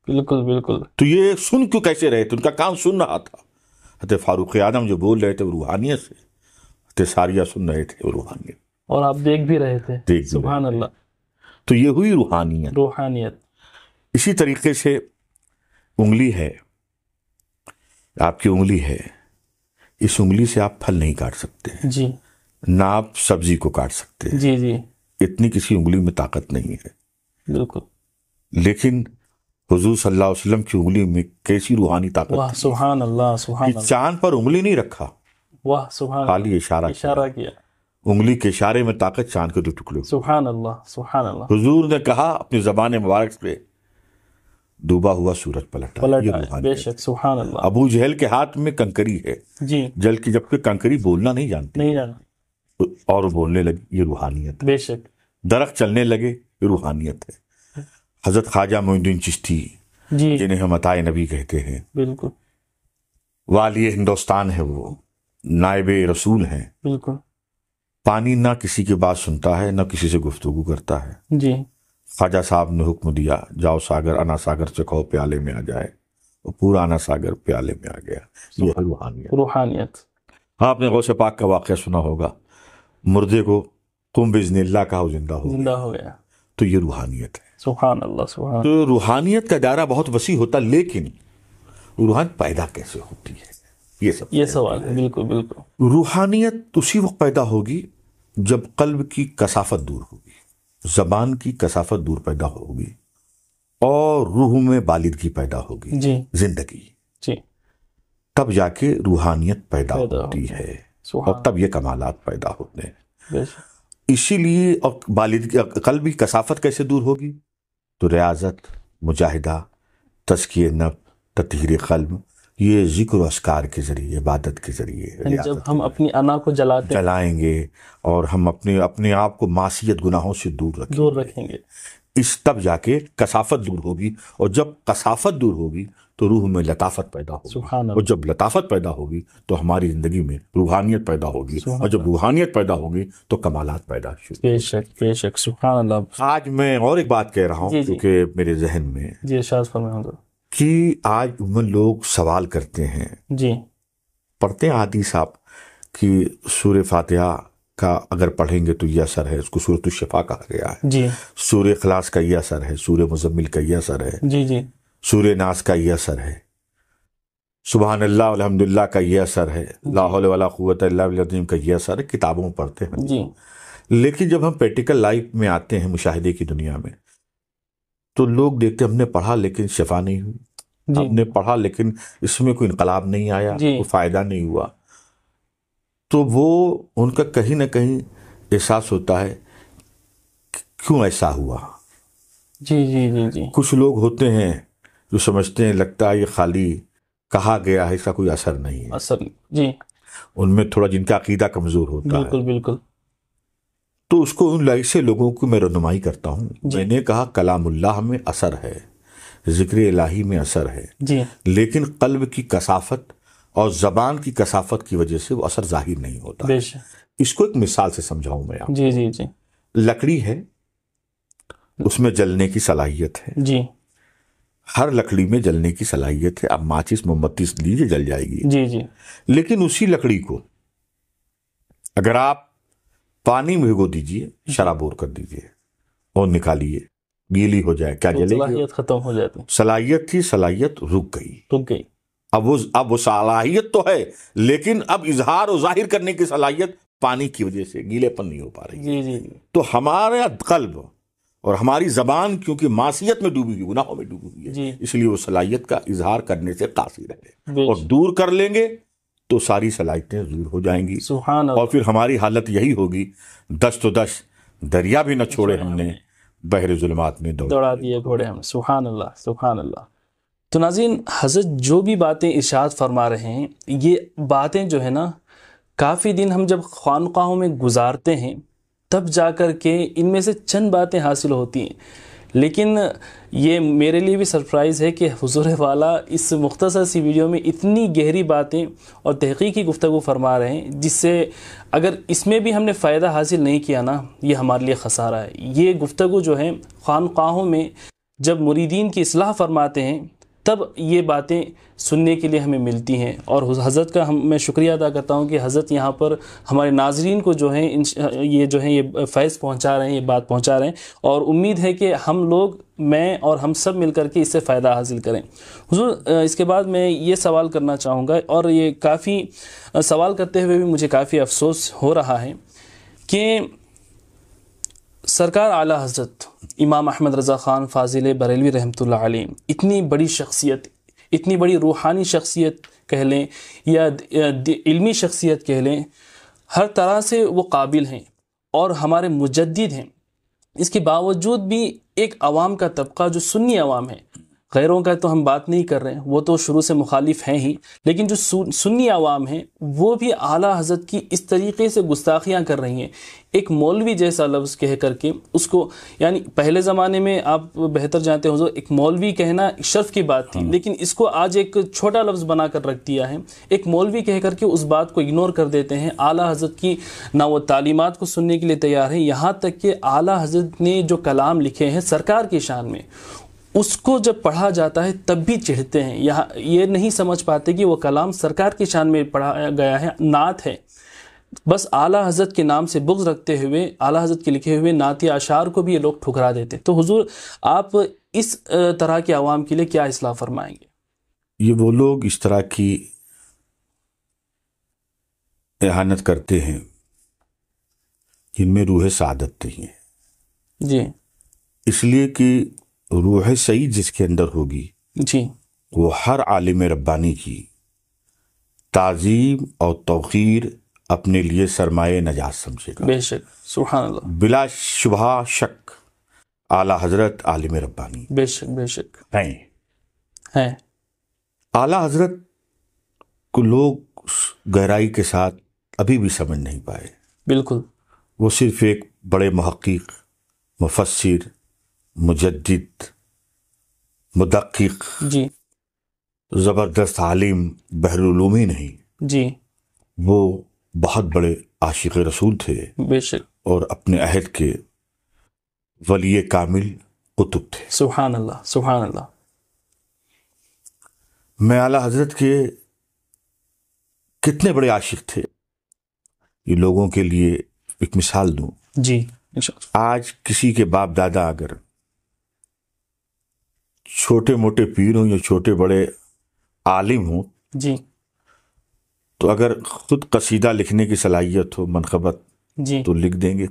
बिल्कुल बिल्कुल तो ये सुन क्यों कैसे रहे थे उनका काम सुन रहा था अत फारूक आजम जो बोल रहे थे रूहानियत से अत सारिया सुन रहे थे रूहानियत और आप देख भी रहे थे देख सुबह अल्लाह तो ये हुई रूहानियत रूहानियत इसी तरीके से उंगली है आपकी उंगली है इस उंगली से आप फल नहीं काट सकते जी ना आप सब्जी को काट सकते हैं जी जी इतनी किसी उंगली में ताकत नहीं है बिल्कुल लेकिन हुजूर सल्लल्लाहु अलैहि वसल्लम की उंगली में कैसी रूहानी ताकत वाह सुभान अल्लाह सुभान चांद पर उंगली नहीं रखा वाह सुभान खाली इशारा इशारा किया उंगली के इशारे में ताकत चांद के दो टुकड़े सुभान अल्लाह सुभान अल्लाह हुजूर ने कहा अपनी जबान मुबारक पे डूबा हुआ सूरज पलटा पलटा बेशक अल्लाह अबू जहल के हाथ में कंकरी है जी जल की जबकि कंकरी बोलना नहीं जानती नहीं जाना और बोलने लगी ये रूहानियत बेशक दरख चलने लगे ये रूहानियत है हजरत ख्वाजा मोहिद्दीन चिश्ती जी जिन्हें हम अताए नबी कहते हैं बिल्कुल वाली हिंदुस्तान है वो नायब रसूल है बिल्कुल पानी ना किसी की बात सुनता है ना किसी से गुफ्तगु करता है जी ख्वाजा साहब ने हुक्म दिया जाओ सागर अना सागर से कहो प्याले में आ जाए वो पूरा अना सागर प्याले में आ गया ये रूहानियत रूहानियत हाँ आपने गौ से पाक का वाक़ सुना होगा मुर्दे को तुम बिजनिल्ला कहा जिंदा हो जिंदा हो गया तो ये रूहानियत है सुबहान अल्लाह सुबहान तो रूहानियत का दायरा बहुत वसी होता लेकिन रूहान पैदा कैसे होती है ये सब ये सवाल है बिल्कुल बिल्कुल रूहानियत उसी वक्त पैदा होगी जब कल्ब की कसाफत दूर होगी जबान की कसाफत दूर पैदा होगी और रूह में बालिदगी पैदा होगी जिंदगी जी तब जाके रूहानियत पैदा, पैदा होती है और तब ये कमालात पैदा होते हैं इसीलिए और बालिदगी कल भी कसाफत कैसे दूर होगी तो रियाजत मुजाहिदा तस्किए नब ततहर कल्ब ये जिक्र असकार के जरिए इबादत के जरिए जब हम अपनी अना को जलाते जलाएंगे और हम अपने अपने आप को मासीत गुनाहों से दूर रखेंगे दूर रखेंगे इस तब जाके कसाफत दूर होगी और जब कसाफत दूर होगी तो रूह में लताफत पैदा होगी और जब लताफत पैदा होगी तो हमारी ज़िंदगी में रूहानियत पैदा होगी और जब रूहानियत पैदा होगी तो कमालत पैदा बेशक बेशक आज मैं और एक बात कह रहा हूँ क्योंकि मेरे जहन में जी कि आज उन लोग सवाल करते हैं जी पढ़ते हैं आदि साहब कि सूर्य फातिहा का अगर पढ़ेंगे तो यह असर है उसको सूरत शफा कहा गया है जी सूर्य खलास का यह असर है सूर्य मुजम्मिल का यह असर है जी जी सूर्य नास का यह असर है सुबहान अल्लाह का यह असर है लाहौल क़ुत अल्लाम का यह असर है किताबों में पढ़ते हैं जी लेकिन जब हम प्रैक्टिकल लाइफ में आते हैं मुशाहदे की दुनिया में तो लोग देखते हमने पढ़ा लेकिन शिफा नहीं हुई हमने पढ़ा लेकिन इसमें कोई इनकलाब नहीं आया कोई फ़ायदा नहीं हुआ तो वो उनका कहीं ना कहीं एहसास होता है क्यों ऐसा हुआ जी जी जी जी कुछ लोग होते हैं जो समझते हैं लगता है ये खाली कहा गया है इसका कोई असर नहीं है असर जी उनमें थोड़ा जिनका अकीदा कमज़ोर होता बिल्कुल, है बिल्कुल बिल्कुल तो उसको उन से लोगों को मैं रनुमाई करता हूँ मैंने कहा कलामुल्लाह में असर है ज़िक्र इलाही में असर है जी लेकिन कल्ब की कसाफत और ज़बान की कसाफत की वजह से वो असर जाहिर नहीं होता इसको एक मिसाल से समझाऊं मैं आप जी जी जी लकड़ी है उसमें जलने की सलाहियत है जी हर लकड़ी में जलने की सलाहियत है आप माचिस मोमबत्ती लीजिए जल जाएगी जी जी लेकिन उसी लकड़ी को अगर आप पानी में भिगो दीजिए शराब और कर दीजिए और निकालिए गीली हो जाए क्या तो जलेगी सलाहियत खत्म हो जाती सलाहियत थी सलाहियत रुक गई रुक गई अब वो अब वो सलाहियत तो है लेकिन अब इजहार और जाहिर करने की सलाहियत पानी की वजह से गीलेपन नहीं हो पा रही जी जी तो हमारा कल्ब और हमारी जबान क्योंकि मासीत में डूबी हुई गुनाहों में डूबी हुई है इसलिए वो सलाहियत का इजहार करने से कासिर है और दूर कर लेंगे तो सारी सलाहियतें दूर हो जाएंगी सुहान और फिर हमारी हालत यही होगी दस तो दस दरिया भी न छोड़े हमने बहर जुलमात में दौड़ा दिए घोड़े हम सुहान अल्लाह सुहान अल्लाह तो नाजीन हजरत जो भी बातें इशाद फरमा रहे हैं ये बातें जो है ना काफ़ी दिन हम जब खानकाहों में गुजारते हैं तब जा कर के इनमें से चंद बातें हासिल होती हैं लेकिन ये मेरे लिए भी सरप्राइज़ है कि हजूर वाला इस मुख्तसर सी वीडियो में इतनी गहरी बातें और तहकीकी गुफ्तु फरमा रहे हैं जिससे अगर इसमें भी हमने फ़ायदा हासिल नहीं किया ना ये हमारे लिए खसारा है ये गुफ्तु जो है खानकाहों में जब मुरीदीन की असलाह फरमाते हैं तब ये बातें सुनने के लिए हमें मिलती हैं और हज़रत का हम मैं शुक्रिया अदा करता हूँ कि हज़रत यहाँ पर हमारे नाजरीन को जो है इन ये जो है ये फ़ैज़ पहुँचा रहे हैं ये बात पहुँचा रहे हैं और उम्मीद है कि हम लोग मैं और हम सब मिल कर के इससे फ़ायदा हासिल करें हुजूर इसके बाद मैं ये सवाल करना चाहूँगा और ये काफ़ी सवाल करते हुए भी मुझे काफ़ी अफसोस हो रहा है कि सरकार आला हजरत इमाम अहमद रज़ा ख़ान फाजिल बरेलवी रहमत इतनी बड़ी शख्सियत इतनी बड़ी रूहानी शख्सियत कह लें या इल्मी शख्सियत कह लें हर तरह से वो काबिल हैं और हमारे मुजद हैं इसके बावजूद भी एक आवाम का तबका जो सुन्नी आवाम है गैरों का तो हम बात नहीं कर रहे हैं वो तो शुरू से मुखालिफ हैं ही लेकिन जो सुन्नी आवाम हैं वो भी आला हजरत की इस तरीके से गुस्ताखियाँ कर रही हैं एक मौलवी जैसा लफ्ज़ कह करके उसको यानी पहले ज़माने में आप बेहतर जानते हो जो एक मौलवी कहना शर्फ की बात थी हाँ। लेकिन इसको आज एक छोटा लफ्ज़ बना कर रख दिया है एक मौलवी कह करके उस बात को इग्नोर कर देते हैं आला हजरत की ना वो तालीमत को सुनने के लिए तैयार है यहाँ तक कि आला हजरत ने जो कलाम लिखे हैं सरकार की शान में उसको जब पढ़ा जाता है तब भी चिढ़ते हैं यहाँ ये नहीं समझ पाते कि वो कलाम सरकार की शान में पढ़ाया गया है नात है बस आला हजरत के नाम से बुक्स रखते हुए आला हजरत के लिखे हुए नात या अशार को भी ये लोग ठुकरा देते तो हुजूर आप इस तरह के आवाम के लिए क्या असलाह फरमाएंगे ये वो लोग इस तरह की एहानत करते हैं जिनमें रूह सादत नहीं है जी इसलिए कि रूह सही जिसके अंदर होगी जी वो हर आलिम रब्बानी की ताजीम और तोखीर अपने लिए सरमाए नजात समझेगा बेशक सुबह बिला शुभा शक आला हजरत आलिम रब्बानी बेशक बेशक हैं हैं आला हजरत को लोग गहराई के साथ अभी भी समझ नहीं पाए बिल्कुल वो सिर्फ एक बड़े महक़ मुफसर मुजद मुदक्किक जी ज़बरदस्त आलिम बहरूमी नहीं जी वो बहुत बड़े आशिक रसूल थे बेशक और अपने अहद के वली कामिल कुतुब थे सुबहान अल्लाह सुबहान अल्लाह मैं आला हजरत के कितने बड़े आशिक थे ये लोगों के लिए एक मिसाल दूं जी आज किसी के बाप दादा अगर छोटे मोटे पीर हूँ या छोटे बड़े आलिम हूँ जी तो अगर खुद कसीदा लिखने की सलाहियत हो मनखबत जी तो लिख देंगे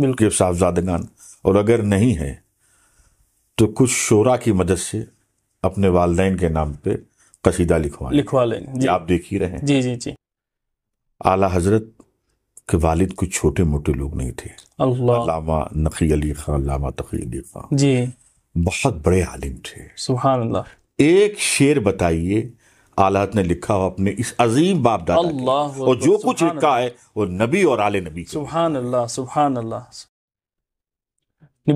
बिल्कुल साहबजादगान और अगर नहीं है तो कुछ शोरा की मदद से अपने वालदेन के नाम पे कसीदा लिखवा लिखवा लें आप देख ही रहे हैं जी जी जी आला हजरत के वालिद कुछ छोटे मोटे लोग नहीं थे अल्लाह नकी अली खान लामा तकी अली खान जी बहुत बड़े आलिम थे सुहान अल्लाह एक शेर बताइए आलात ने लिखा हो अपने इस अजीम बाप दादा अल्लाह और जो कुछ लिखा है वो नबी और आले नबी सुबहान अल्लाह सुबहान अल्लाह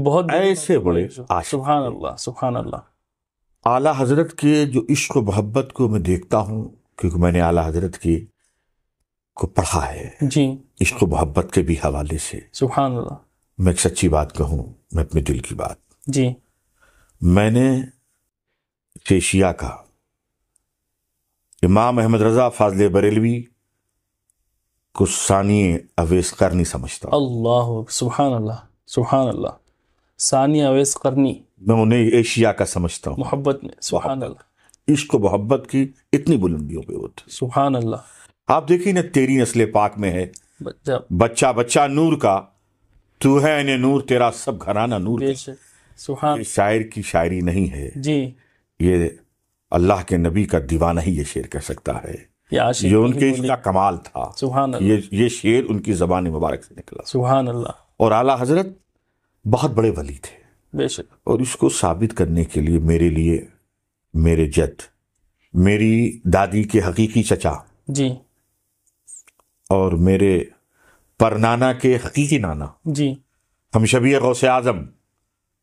बहुत ऐसे बड़े सुबहान अल्लाह सुबहान अल्लाह आला हजरत के जो इश्क मोहब्बत को मैं देखता हूँ क्योंकि मैंने आला हजरत की को पढ़ा है जी इश्क मोहब्बत के भी हवाले से सुबहान अल्लाह मैं एक सच्ची बात कहूँ मैं अपने दिल की बात जी मैंने चेशिया का इमाम अहमद रजा फाजले बरेलवी को सानी अवेस करनी समझता अल्लाह सुबहान अल्लाह सुबहान अल्लाह सानिया अवेस करनी मैं उन्हें एशिया का समझता हूँ मोहब्बत में सुबहान अल्लाह इसको मोहब्बत की इतनी बुलंदियों पे होती सुबहान अल्लाह आप देखिए ना तेरी नस्ल पाक में है बच्चा बच्चा नूर का तू है नूर तेरा सब घराना नूर ये शायर की शायरी नहीं है जी ये अल्लाह के नबी का दीवाना ही ये शेर कह सकता है ये उनके इसका कमाल था सुहान ये ये शेर उनकी जबान मुबारक से निकला सुहान अल्लाह और आला हजरत बहुत बड़े वली थे बेशक और इसको साबित करने के लिए मेरे लिए मेरे जद मेरी दादी के हकीकी चचा जी और मेरे परनाना के हकीकी नाना जी हम शबीर गौसे आजम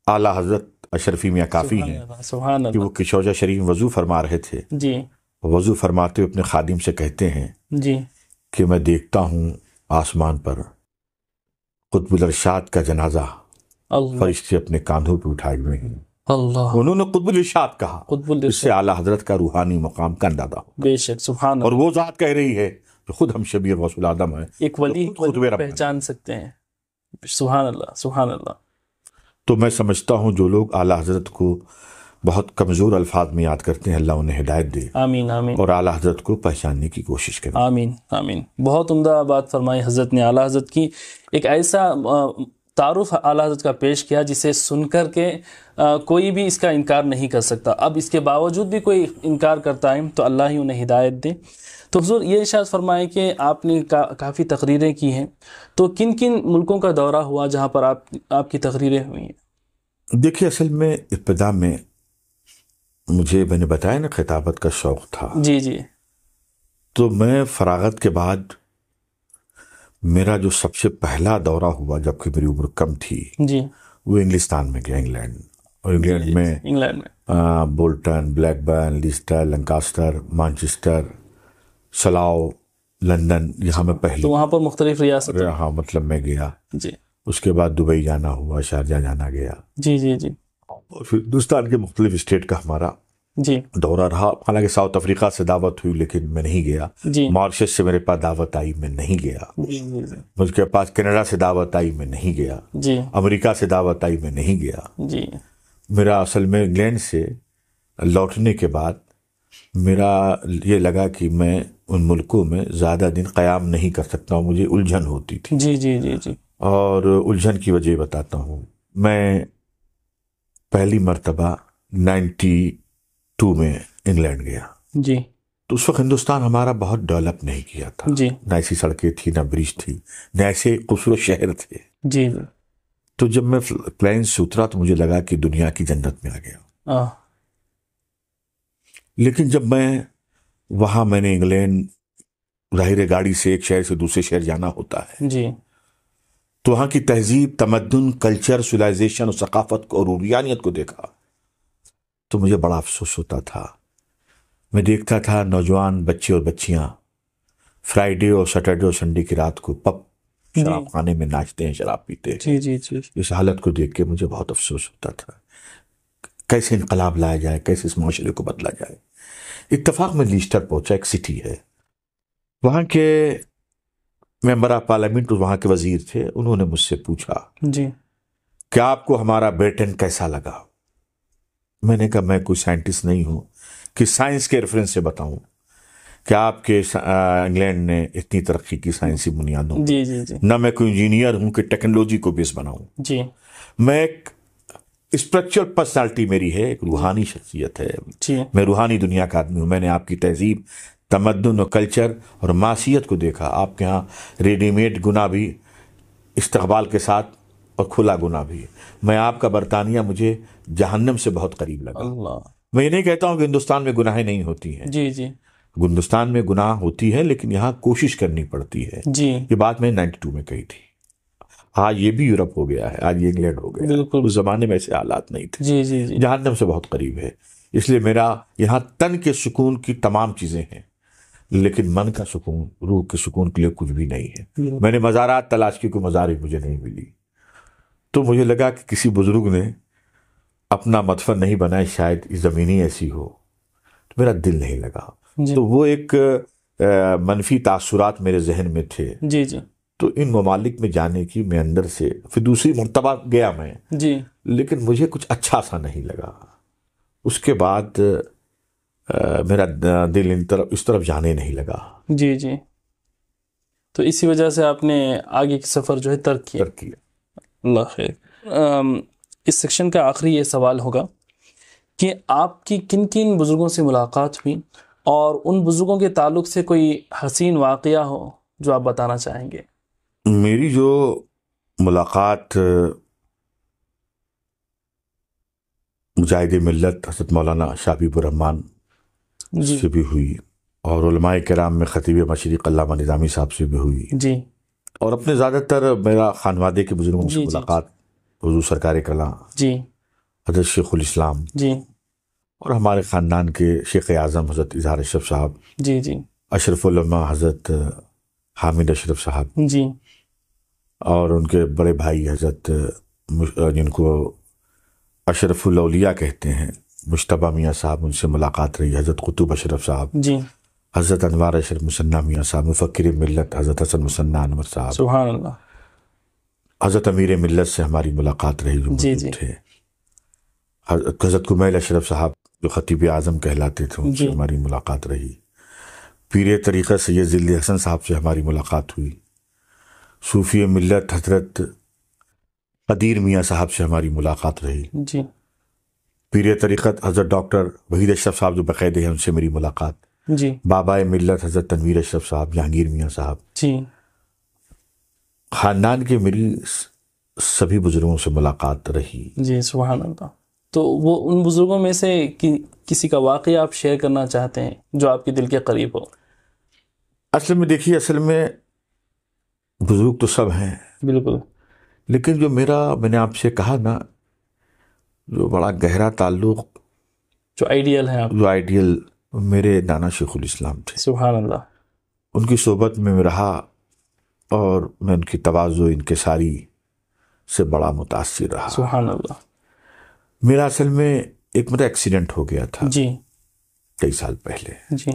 आला हजरत अशरफी मियाँ काफ़ी हैं कि वो किशोजा शरीफ वज़ू फरमा रहे थे जी वज़ू फरमाते हुए अपने खादिम से कहते हैं जी कि मैं देखता हूँ आसमान पर अरशाद का जनाजा फरिश्ते अपने कांधों पर उठाए हुए हैं अल्लाह उन्होंने कुतबुल इरशाद कहा कुतबुल इससे आला हजरत का रूहानी मकाम का अंदाजा हो बेशक सुभान और वो जात कह रही है जो खुद हम शबीर वसूल आदम है एक तो वली तो पहचान सकते हैं सुबहान अल्लाह सुहान अल्लाह तो मैं समझता हूँ जो लोग आला हजरत को बहुत कमज़ोर अल्फाज में याद करते हैं अल्लाह उन्हें हिदायत दे आमीन आमीन और आला हजरत को पहचानने की कोशिश करें आमीन आमीन बहुत उमदा बात फरमाई हजरत ने आला हजरत की एक ऐसा तारुफ आला हजरत का पेश किया जिसे सुनकर के आ, कोई भी इसका इनकार नहीं कर सकता अब इसके बावजूद भी कोई इनकार करता है तो अल्लाह ही उन्हें हिदायत दे तो हजूर ये इशाद फरमाए कि आपने का, काफ़ी तकरीरें की हैं तो किन किन मुल्कों का दौरा हुआ जहाँ पर आप आपकी तकरीरें हुई हैं देखिए असल में इब्तदा में मुझे मैंने बताया ना खिताबत का शौक़ था जी जी तो मैं फरागत के बाद मेरा जो सबसे पहला दौरा हुआ जबकि मेरी उम्र कम थी जी वो इंग्लिस्तान में गया इंग्लैंड और इंग्लैंड में इंग्लैंड में Bolton Blackburn Leicester Lancaster Manchester Slough London यहाँ में पहले तो वहाँ पर मुख्तलिफ रियासत हाँ मतलब मैं गया जी उसके बाद दुबई जाना हुआ शारजा जाना गया जी जी जी और फिर हिंदुस्तान के मुख्तलिफ स्टेट का हमारा जी दौरा रहा हालांकि साउथ अफ्रीका से दावत हुई लेकिन मैं नहीं गया मॉरिशस से मेरे पास दावत आई मैं नहीं गया मुझके पास कनाडा से दावत आई मैं नहीं गया अमेरिका से दावत आई मैं नहीं गया जी मेरा असल में इंग्लैंड से लौटने के बाद मेरा ये लगा कि मैं उन मुल्कों में ज़्यादा दिन क़याम नहीं कर सकता हूँ मुझे उलझन होती थी जी जी जी जी और उलझन की वजह बताता हूँ मैं पहली मरतबा नाइन्टी टू में इंग्लैंड गया जी तो उस वक्त हिंदुस्तान हमारा बहुत डेवलप नहीं किया था जी ना ऐसी सड़कें थी ना ब्रिज थी न ऐसे खूबसूरत शहर थे जी तो जब मैं प्लेन से उतरा तो मुझे लगा कि दुनिया की जन्नत में आ गया हाँ। लेकिन जब मैं वहां मैंने इंग्लैंड जाहिर गाड़ी से एक शहर से दूसरे शहर जाना होता है जी तो वहां की तहजीब तमदन कल्चर सिविलाइजेशन और सकाफत को और रूहानियत को देखा तो मुझे बड़ा अफसोस होता था मैं देखता था नौजवान बच्चे और बच्चियां फ्राइडे और सैटरडे और संडे की रात को पप शराब खाने में नाचते हैं शराब पीते हैं जी जी जी इस हालत को देख के मुझे बहुत अफसोस होता था कैसे इनकलाब लाया जाए कैसे इस माशरे को बदला जाए इतफाक़ में लीस्टर पहुंचा एक सिटी है वहाँ के मेंबर ऑफ पार्लियामेंट वहाँ के वजीर थे उन्होंने मुझसे पूछा जी क्या आपको हमारा ब्रिटेन कैसा लगा मैंने कहा मैं कोई साइंटिस्ट नहीं हूँ कि साइंस के रेफरेंस से बताऊँ कि आपके इंग्लैंड ने इतनी तरक्की की साइंसी बुनियादों जी जी जी ना मैं कोई इंजीनियर हूँ कि टेक्नोलॉजी को बेस बनाऊँ जी मैं एक स्पिरिचुअल पर्सनालिटी मेरी है एक रूहानी शख्सियत है जी मैं रूहानी दुनिया का आदमी हूँ मैंने आपकी तहजीब तमदन और कल्चर और मासीत को देखा आपके यहाँ रेडीमेड गुना भी इस्तबाल के साथ और खुला गुना भी मैं आपका बरतानिया मुझे जहन्नम से बहुत करीब लगा मैं ये नहीं कहता हूँ कि हिंदुस्तान में गुनाहें नहीं होती हैं जी जी हिंदुस्तान में गुनाह होती है लेकिन यहाँ कोशिश करनी पड़ती है जी ये बात मैंने नाइन्टी टू में कही थी हाँ ये भी यूरोप हो गया है आज ये इंग्लैंड हो गया बिल्कुल उस जमाने में ऐसे हालात नहीं थे जी जी जी जहन्नम से बहुत करीब है इसलिए मेरा यहाँ तन के सुकून की तमाम चीज़ें हैं लेकिन मन का सुकून रूह के सुकून के लिए कुछ भी नहीं है मैंने मज़ारात तलाश की कोई मज़ार मुझे नहीं मिली तो मुझे लगा कि किसी बुज़ुर्ग ने अपना मदफन नहीं बनाया शायद जमीन ही ऐसी हो तो मेरा दिल नहीं लगा तो वो एक मनफी तासुरात मेरे जहन में थे जी जी तो इन ममालिक में जाने की मैं अंदर से फिर दूसरी मरतबा गया मैं जी लेकिन मुझे कुछ अच्छा सा नहीं लगा उसके बाद आ, मेरा दिल इन तरफ इस तरफ जाने नहीं लगा जी जी तो इसी वजह से आपने आगे की सफ़र जो है तर्क किया तर्क किया अल्लाह खैर इस सेक्शन का आखिरी ये सवाल होगा कि आपकी किन किन बुज़ुर्गों से मुलाकात हुई और उन बुज़ुर्गों के ताल्लुक से कोई हसीन वाक़ हो जो आप बताना चाहेंगे मेरी जो मुलाकात मुजाहिद मिलत हजरत मौलाना शाबीबरहमान से भी हुई और कराम में ख़तीब मशरक़ निज़ामी साहब से भी हुई जी और अपने ज़्यादातर मेरा खानवादे के बुजुर्गों से मुलाकात हजू सरकार कला जी हजरत शेखुल इस्लाम जी और हमारे ख़ानदान के शेख आज़म हजरत इजहार अशरफ साहब जी जी अशरफुल्मा हजरत हामिद अशरफ साहब जी और उनके बड़े भाई हजरत जिनको अशरफुलौलिया कहते हैं मुशतबा मियाँ साहब उनसे मुलाकात रही हजरत कुतुब अशरफ साहब जी हज़रत अनवार अशर मुसन्ना मियाँ साहब मुफ़र मिलत हज़रत हसन मुसन्ना अनवर साहब सुबहान हज़रत अमीर मिलत से हमारी मुलाकात रही जो जी जी थे हज़रत कुमैल अशरफ साहब जो ख़तीब आज़म कहलाते थे उनसे हमारी मुलाकात रही पीर तरीक़ा सैद ज़िल्ली हसन साहब से हमारी मुलाकात हुई सूफी मिलत हजरत कदीर मियाँ साहब से हमारी मुलाकात रही जी पीर तरीक़त हज़रत डॉक्टर वहीद अशरफ साहब जो बक़ैद हैं उनसे मेरी मुलाकात जी बाबा मिल्लत हजरत तनवीर अशरफ साहब जहांगीर मियाँ साहब जी खानदान के मेरी सभी बुजुर्गों से मुलाकात रही जी सुबह तो वो उन बुजुर्गों में से कि, किसी का वाक़ आप शेयर करना चाहते हैं जो आपके दिल के करीब हो असल में देखिए असल में बुजुर्ग तो सब हैं बिल्कुल लेकिन जो मेरा मैंने आपसे कहा ना जो बड़ा गहरा ताल्लुक जो आइडियल है आप जो आइडियल मेरे नाना शेखुल इस्लाम थे सुबहानल्ला उनकी सोबत में मैं रहा और मैं उनकी तोज़ो इनकसारी से बड़ा मुतासर रहा सुबहानल्ला मेरा असल में एक मतलब एक्सीडेंट हो गया था जी कई साल पहले जी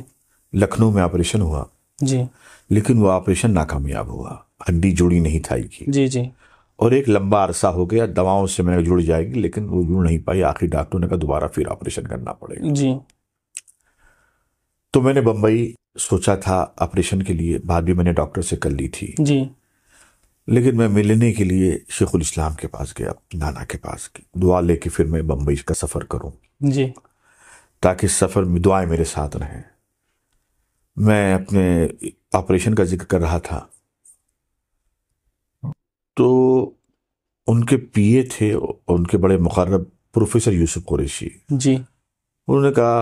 लखनऊ में ऑपरेशन हुआ जी लेकिन वो ऑपरेशन नाकामयाब हुआ हड्डी जुड़ी नहीं था की जी जी और एक लंबा अरसा हो गया दवाओं से मैंने जुड़ जाएगी लेकिन वो जुड़ नहीं पाई आखिर डॉक्टर ने कहा दोबारा फिर ऑपरेशन करना पड़ेगा जी तो मैंने बम्बई सोचा था ऑपरेशन के लिए बाद भी मैंने डॉक्टर से कर ली थी जी लेकिन मैं मिलने के लिए शेखुल इस्लाम के पास गया नाना के पास दुआ लेके फिर मैं बम्बई का सफ़र करूँ जी ताकि सफ़र में दुआएं मेरे साथ रहें मैं अपने ऑपरेशन का जिक्र कर रहा था तो उनके पीए थे और उनके बड़े मुकर्रब प्रोफेसर यूसुफ कुरेशी जी उन्होंने कहा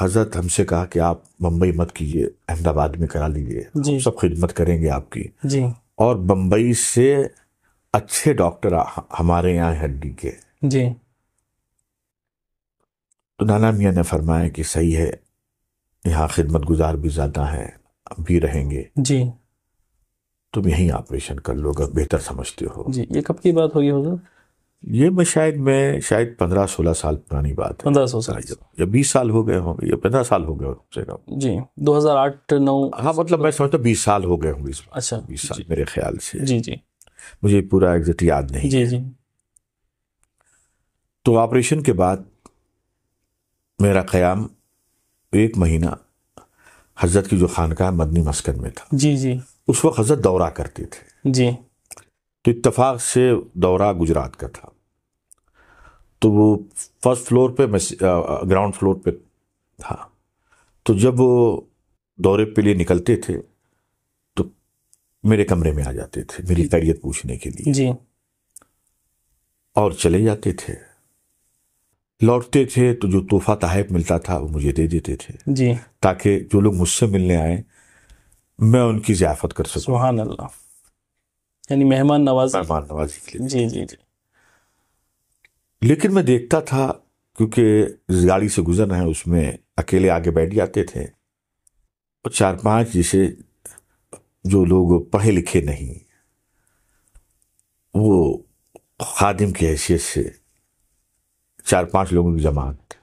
हजरत हमसे कहा कि आप मुंबई मत कीजिए अहमदाबाद में करा लीजिए सब खिदमत करेंगे आपकी जी और बम्बई से अच्छे डॉक्टर हमारे यहाँ हड्डी के जी तो नाना मियाँ ने फरमाया कि सही है यहाँ खिदमत गुजार भी ज़्यादा है भी रहेंगे जी तुम यहीं ऑपरेशन कर लो अगर बेहतर समझते हो जी ये कब की बात होगी होगा ये मैं शायद मैं शायद पंद्रह सोलह साल पुरानी बात है पंद्रह सोलह साल या बीस साल हो गए होंगे या पंद्रह साल हो गए कम से कम जी दो हजार आठ नौ हाँ मतलब मैं समझता हूँ बीस साल हो गए होंगे अच्छा बीस साल मेरे ख्याल से जी जी मुझे पूरा एग्जिट याद नहीं जी जी तो ऑपरेशन के बाद मेरा क्याम एक महीना हजरत की जो खानका मदनी मस्कन में था जी जी उस वक्त हजरत दौरा करते थे जी तो इतफाक से दौरा गुजरात का था तो वो फर्स्ट फ्लोर पे मैं ग्राउंड फ्लोर पे था तो जब वो दौरे पे लिए निकलते थे तो मेरे कमरे में आ जाते थे मेरी खैरियत पूछने के लिए जी और चले जाते थे लौटते थे तो जो तोहफा तहफ मिलता था वो मुझे दे देते थे जी ताकि जो लोग मुझसे मिलने आए मैं उनकी जियाफत कर सकूँ सुहान अल्लाह यानी मेहमान नवाज मेहमान नवाजी के लिए जी जी जी लेकिन मैं देखता था क्योंकि गाड़ी से गुजरना है उसमें अकेले आगे बैठ जाते थे और चार पांच जिसे जो लोग पढ़े लिखे नहीं वो खादिम की हैसियत से चार पांच लोगों की जमात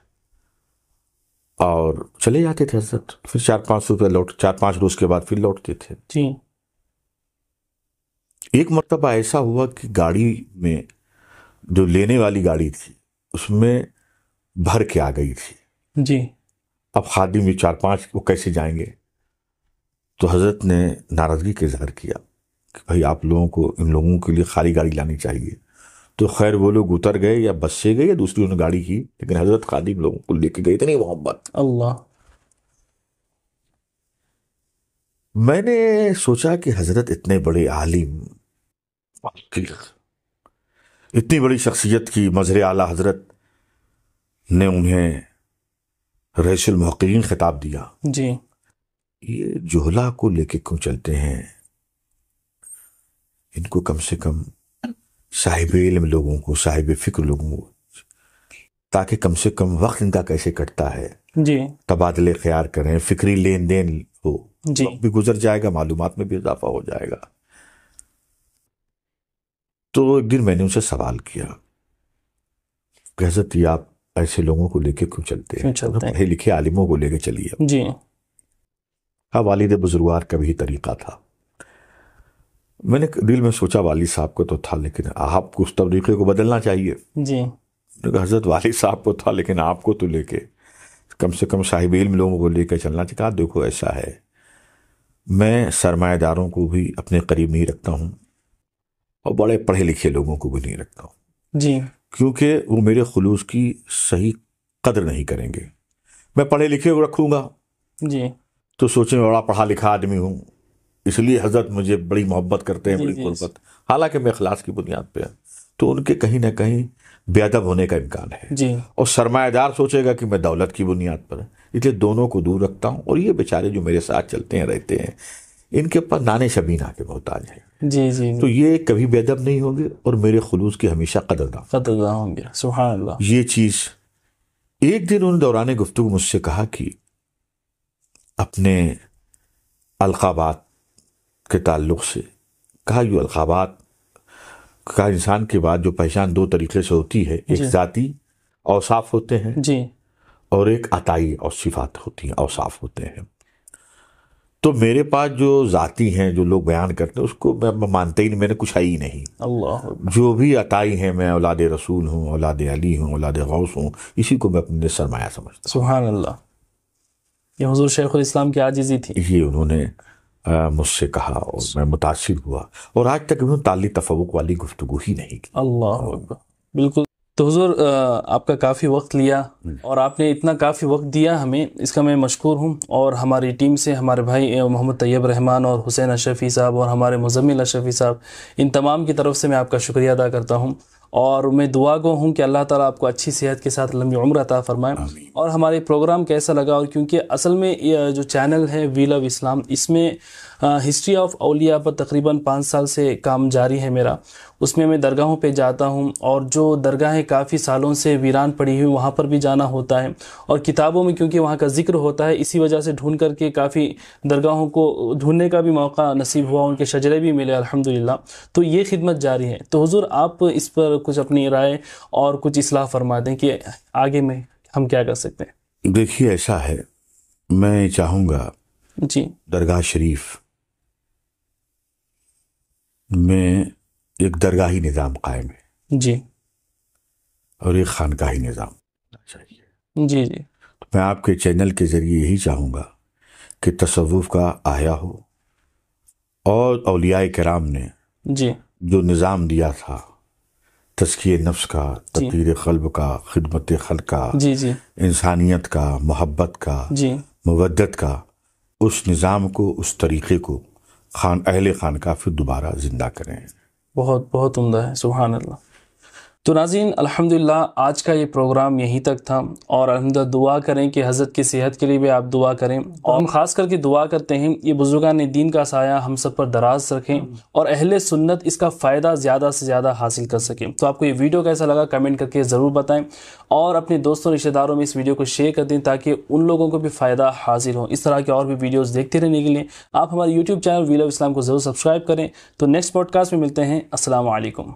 और चले जाते थे सर फिर चार पाँच रुपये लौट चार पांच रोज के बाद फिर लौटते थे जी एक मरतबा ऐसा हुआ कि गाड़ी में जो लेने वाली गाड़ी थी उसमें भर के आ गई थी जी अब खादिम ये चार पांच वो कैसे जाएंगे तो हजरत ने नाराज़गी का इजहार किया कि भाई आप लोगों को इन लोगों के लिए खाली गाड़ी लानी चाहिए तो खैर वो लोग उतर गए या बस से गए या दूसरी उन्होंने गाड़ी की लेकिन हजरत खादिम लोगों को लेके गए थे नहीं मोहब्बत अल्लाह मैंने सोचा कि हजरत इतने बड़े आलिम इतनी बड़ी शख्सियत की मजर आला हजरत ने उन्हें रैशुल महकिन खिताब दिया जी ये जोहला को लेके क्यों चलते हैं इनको कम से कम साहिब इलम लोगों को साहिब फिक्र लोगों को ताकि कम से कम वक्त इनका कैसे कटता है जी तबादले ख्याल करें फिक्री लेन देन हो जी भी गुजर जाएगा मालूम में भी इजाफा हो जाएगा तो एक दिन मैंने उनसे सवाल किया कहजत आप ऐसे लोगों को लेके क्यों चलते हैं क्यों चलते पढ़े लिखे आलिमों को लेके चलिए जी हाँ वालिद बुजुर्गार का भी तरीका था मैंने दिल में सोचा वाली साहब को तो था लेकिन आपको उस तरीके को बदलना चाहिए जी हजरत वाली साहब को था लेकिन आपको तो लेके कम से कम साहिब इल्म लोगों को लेकर चलना चाहिए कहा देखो ऐसा है मैं सरमादारों को भी अपने करीब नहीं रखता हूँ और बड़े पढ़े लिखे लोगों को भी नहीं रखता हूँ जी क्योंकि वो मेरे खलूस की सही कदर नहीं करेंगे मैं पढ़े लिखे को रखूँगा जी तो सोचें मैं बड़ा पढ़ा लिखा आदमी हूँ इसलिए हजरत मुझे बड़ी मोहब्बत करते हैं बड़ी गुर्बत हालांकि मैं अखलास की बुनियाद पर तो उनके कहीं ना कहीं बेअदब होने का इम्कान है जी और सरमादार सोचेगा कि मैं दौलत की बुनियाद पर इसलिए दोनों को दूर रखता हूँ और ये बेचारे जो मेरे साथ चलते हैं रहते हैं इनके ऊपर नाने शबीना के मोहताज है जी जी तो ये कभी बेदब नहीं होंगे और मेरे खलूस की हमेशा कदरदा कदरदा होंगे सुहा ये चीज़ एक दिन उन दौरान गुफ्तु मुझसे कहा कि अपने अलकाबात के ताल्लुक से कहा यू अलकाबात का इंसान के बाद जो पहचान दो तरीके से होती है एक ज़ाती औसाफ होते हैं जी और एक अताई और सिफात होती हैं औसाफ होते हैं तो मेरे पास जो ज़ाती हैं जो लोग बयान करते हैं उसको मैं, मानते ही नहीं मैंने कुछ आई नहीं अल्लाह जो भी अताई हैं मैं औलाद रसूल हूँ औलाद अली हूँ औलाद गौस हूँ इसी को मैं अपने सरमाया समझता सुहान अल्लाह ये हजूर शेख इस्लाम की आजिजी थी ये उन्होंने मुझसे कहा और मैं मुतासर हुआ और आज तक उन्होंने ताली तफवक वाली गुफ्तु ही नहीं की अल्लाह बिल्कुल तो हजूर आपका काफ़ी वक्त लिया और आपने इतना काफ़ी वक्त दिया हमें इसका मैं मशहूर हूँ और हमारी टीम से हमारे भाई मोहम्मद तैयब रहमान और हुसैन अशरफी साहब और हमारे मुजम्मिल अशरफी साहब इन तमाम की तरफ से मैं आपका शुक्रिया अदा करता हूँ और मैं दुआ गो हूँ कि अल्लाह ताला आपको अच्छी सेहत के साथ लंबी उम्र अता फ़रमाएँ और हमारे प्रोग्राम कैसा लगा और क्योंकि असल में जो चैनल है वी लव इस्लाम इसमें हिस्ट्री ऑफ अलिया पर तकरीबन पाँच साल से काम जारी है मेरा उसमें मैं दरगाहों पे जाता हूँ और जो दरगाहें काफ़ी सालों से वीरान पड़ी हुई वहाँ पर भी जाना होता है और किताबों में क्योंकि वहाँ का जिक्र होता है इसी वजह से ढूंढ करके काफ़ी दरगाहों को ढूंढने का भी मौका नसीब हुआ उनके शजरे भी मिले अलहमदिल्ला तो ये खिदमत जारी है तो हजूर आप इस पर कुछ अपनी राय और कुछ असलाह फरमा दें कि आगे में हम क्या कर सकते हैं देखिए ऐसा है मैं चाहूँगा जी दरगाह शरीफ में एक दरगाही निज़ाम कायम है जी और एक खानकाही निज़ाम चाहिए अच्छा, जी जी तो मैं आपके चैनल के ज़रिए यही चाहूँगा कि तसवुफ़ का आया हो और अलिया कराम ने जी जो निज़ाम दिया था तस्किय नफ्स का तकीर खलब का खिदमत खल का जी जी इंसानियत का मोहब्बत का जी मवदत का उस निज़ाम को उस तरीक़े को खान अहल का फिर दोबारा ज़िंदा करें बहुत बहुत उमदा है सुबहान अल्लाह तो नाजीन अल्हम्दुलिल्लाह आज का ये प्रोग्राम यहीं तक था और अलहमदा दुआ करें कि हज़रत की सेहत के लिए भी आप दुआ करें और हम ख़ास करके दुआ करते हैं ये बुजुर्गान दीन का साया हम सब पर दराज रखें और अहल सुन्नत इसका फ़ायदा ज़्यादा से ज़्यादा हासिल कर सकें तो आपको ये वीडियो कैसा लगा कमेंट करके ज़रूर बताएँ और अपने दोस्तों रिश्तेदारों में इस वीडियो को शेयर कर दें ताकि उन लोगों को भी फ़ायदा हासिल हो इस तरह के और भी वीडियोज़ देखते रहने के लिए आप हमारे यूट्यूब चैनल वीलो इस्लाम को ज़रूर सब्सक्राइब करें तो नेक्स्ट पॉडकास्ट में मिलते हैं असलकम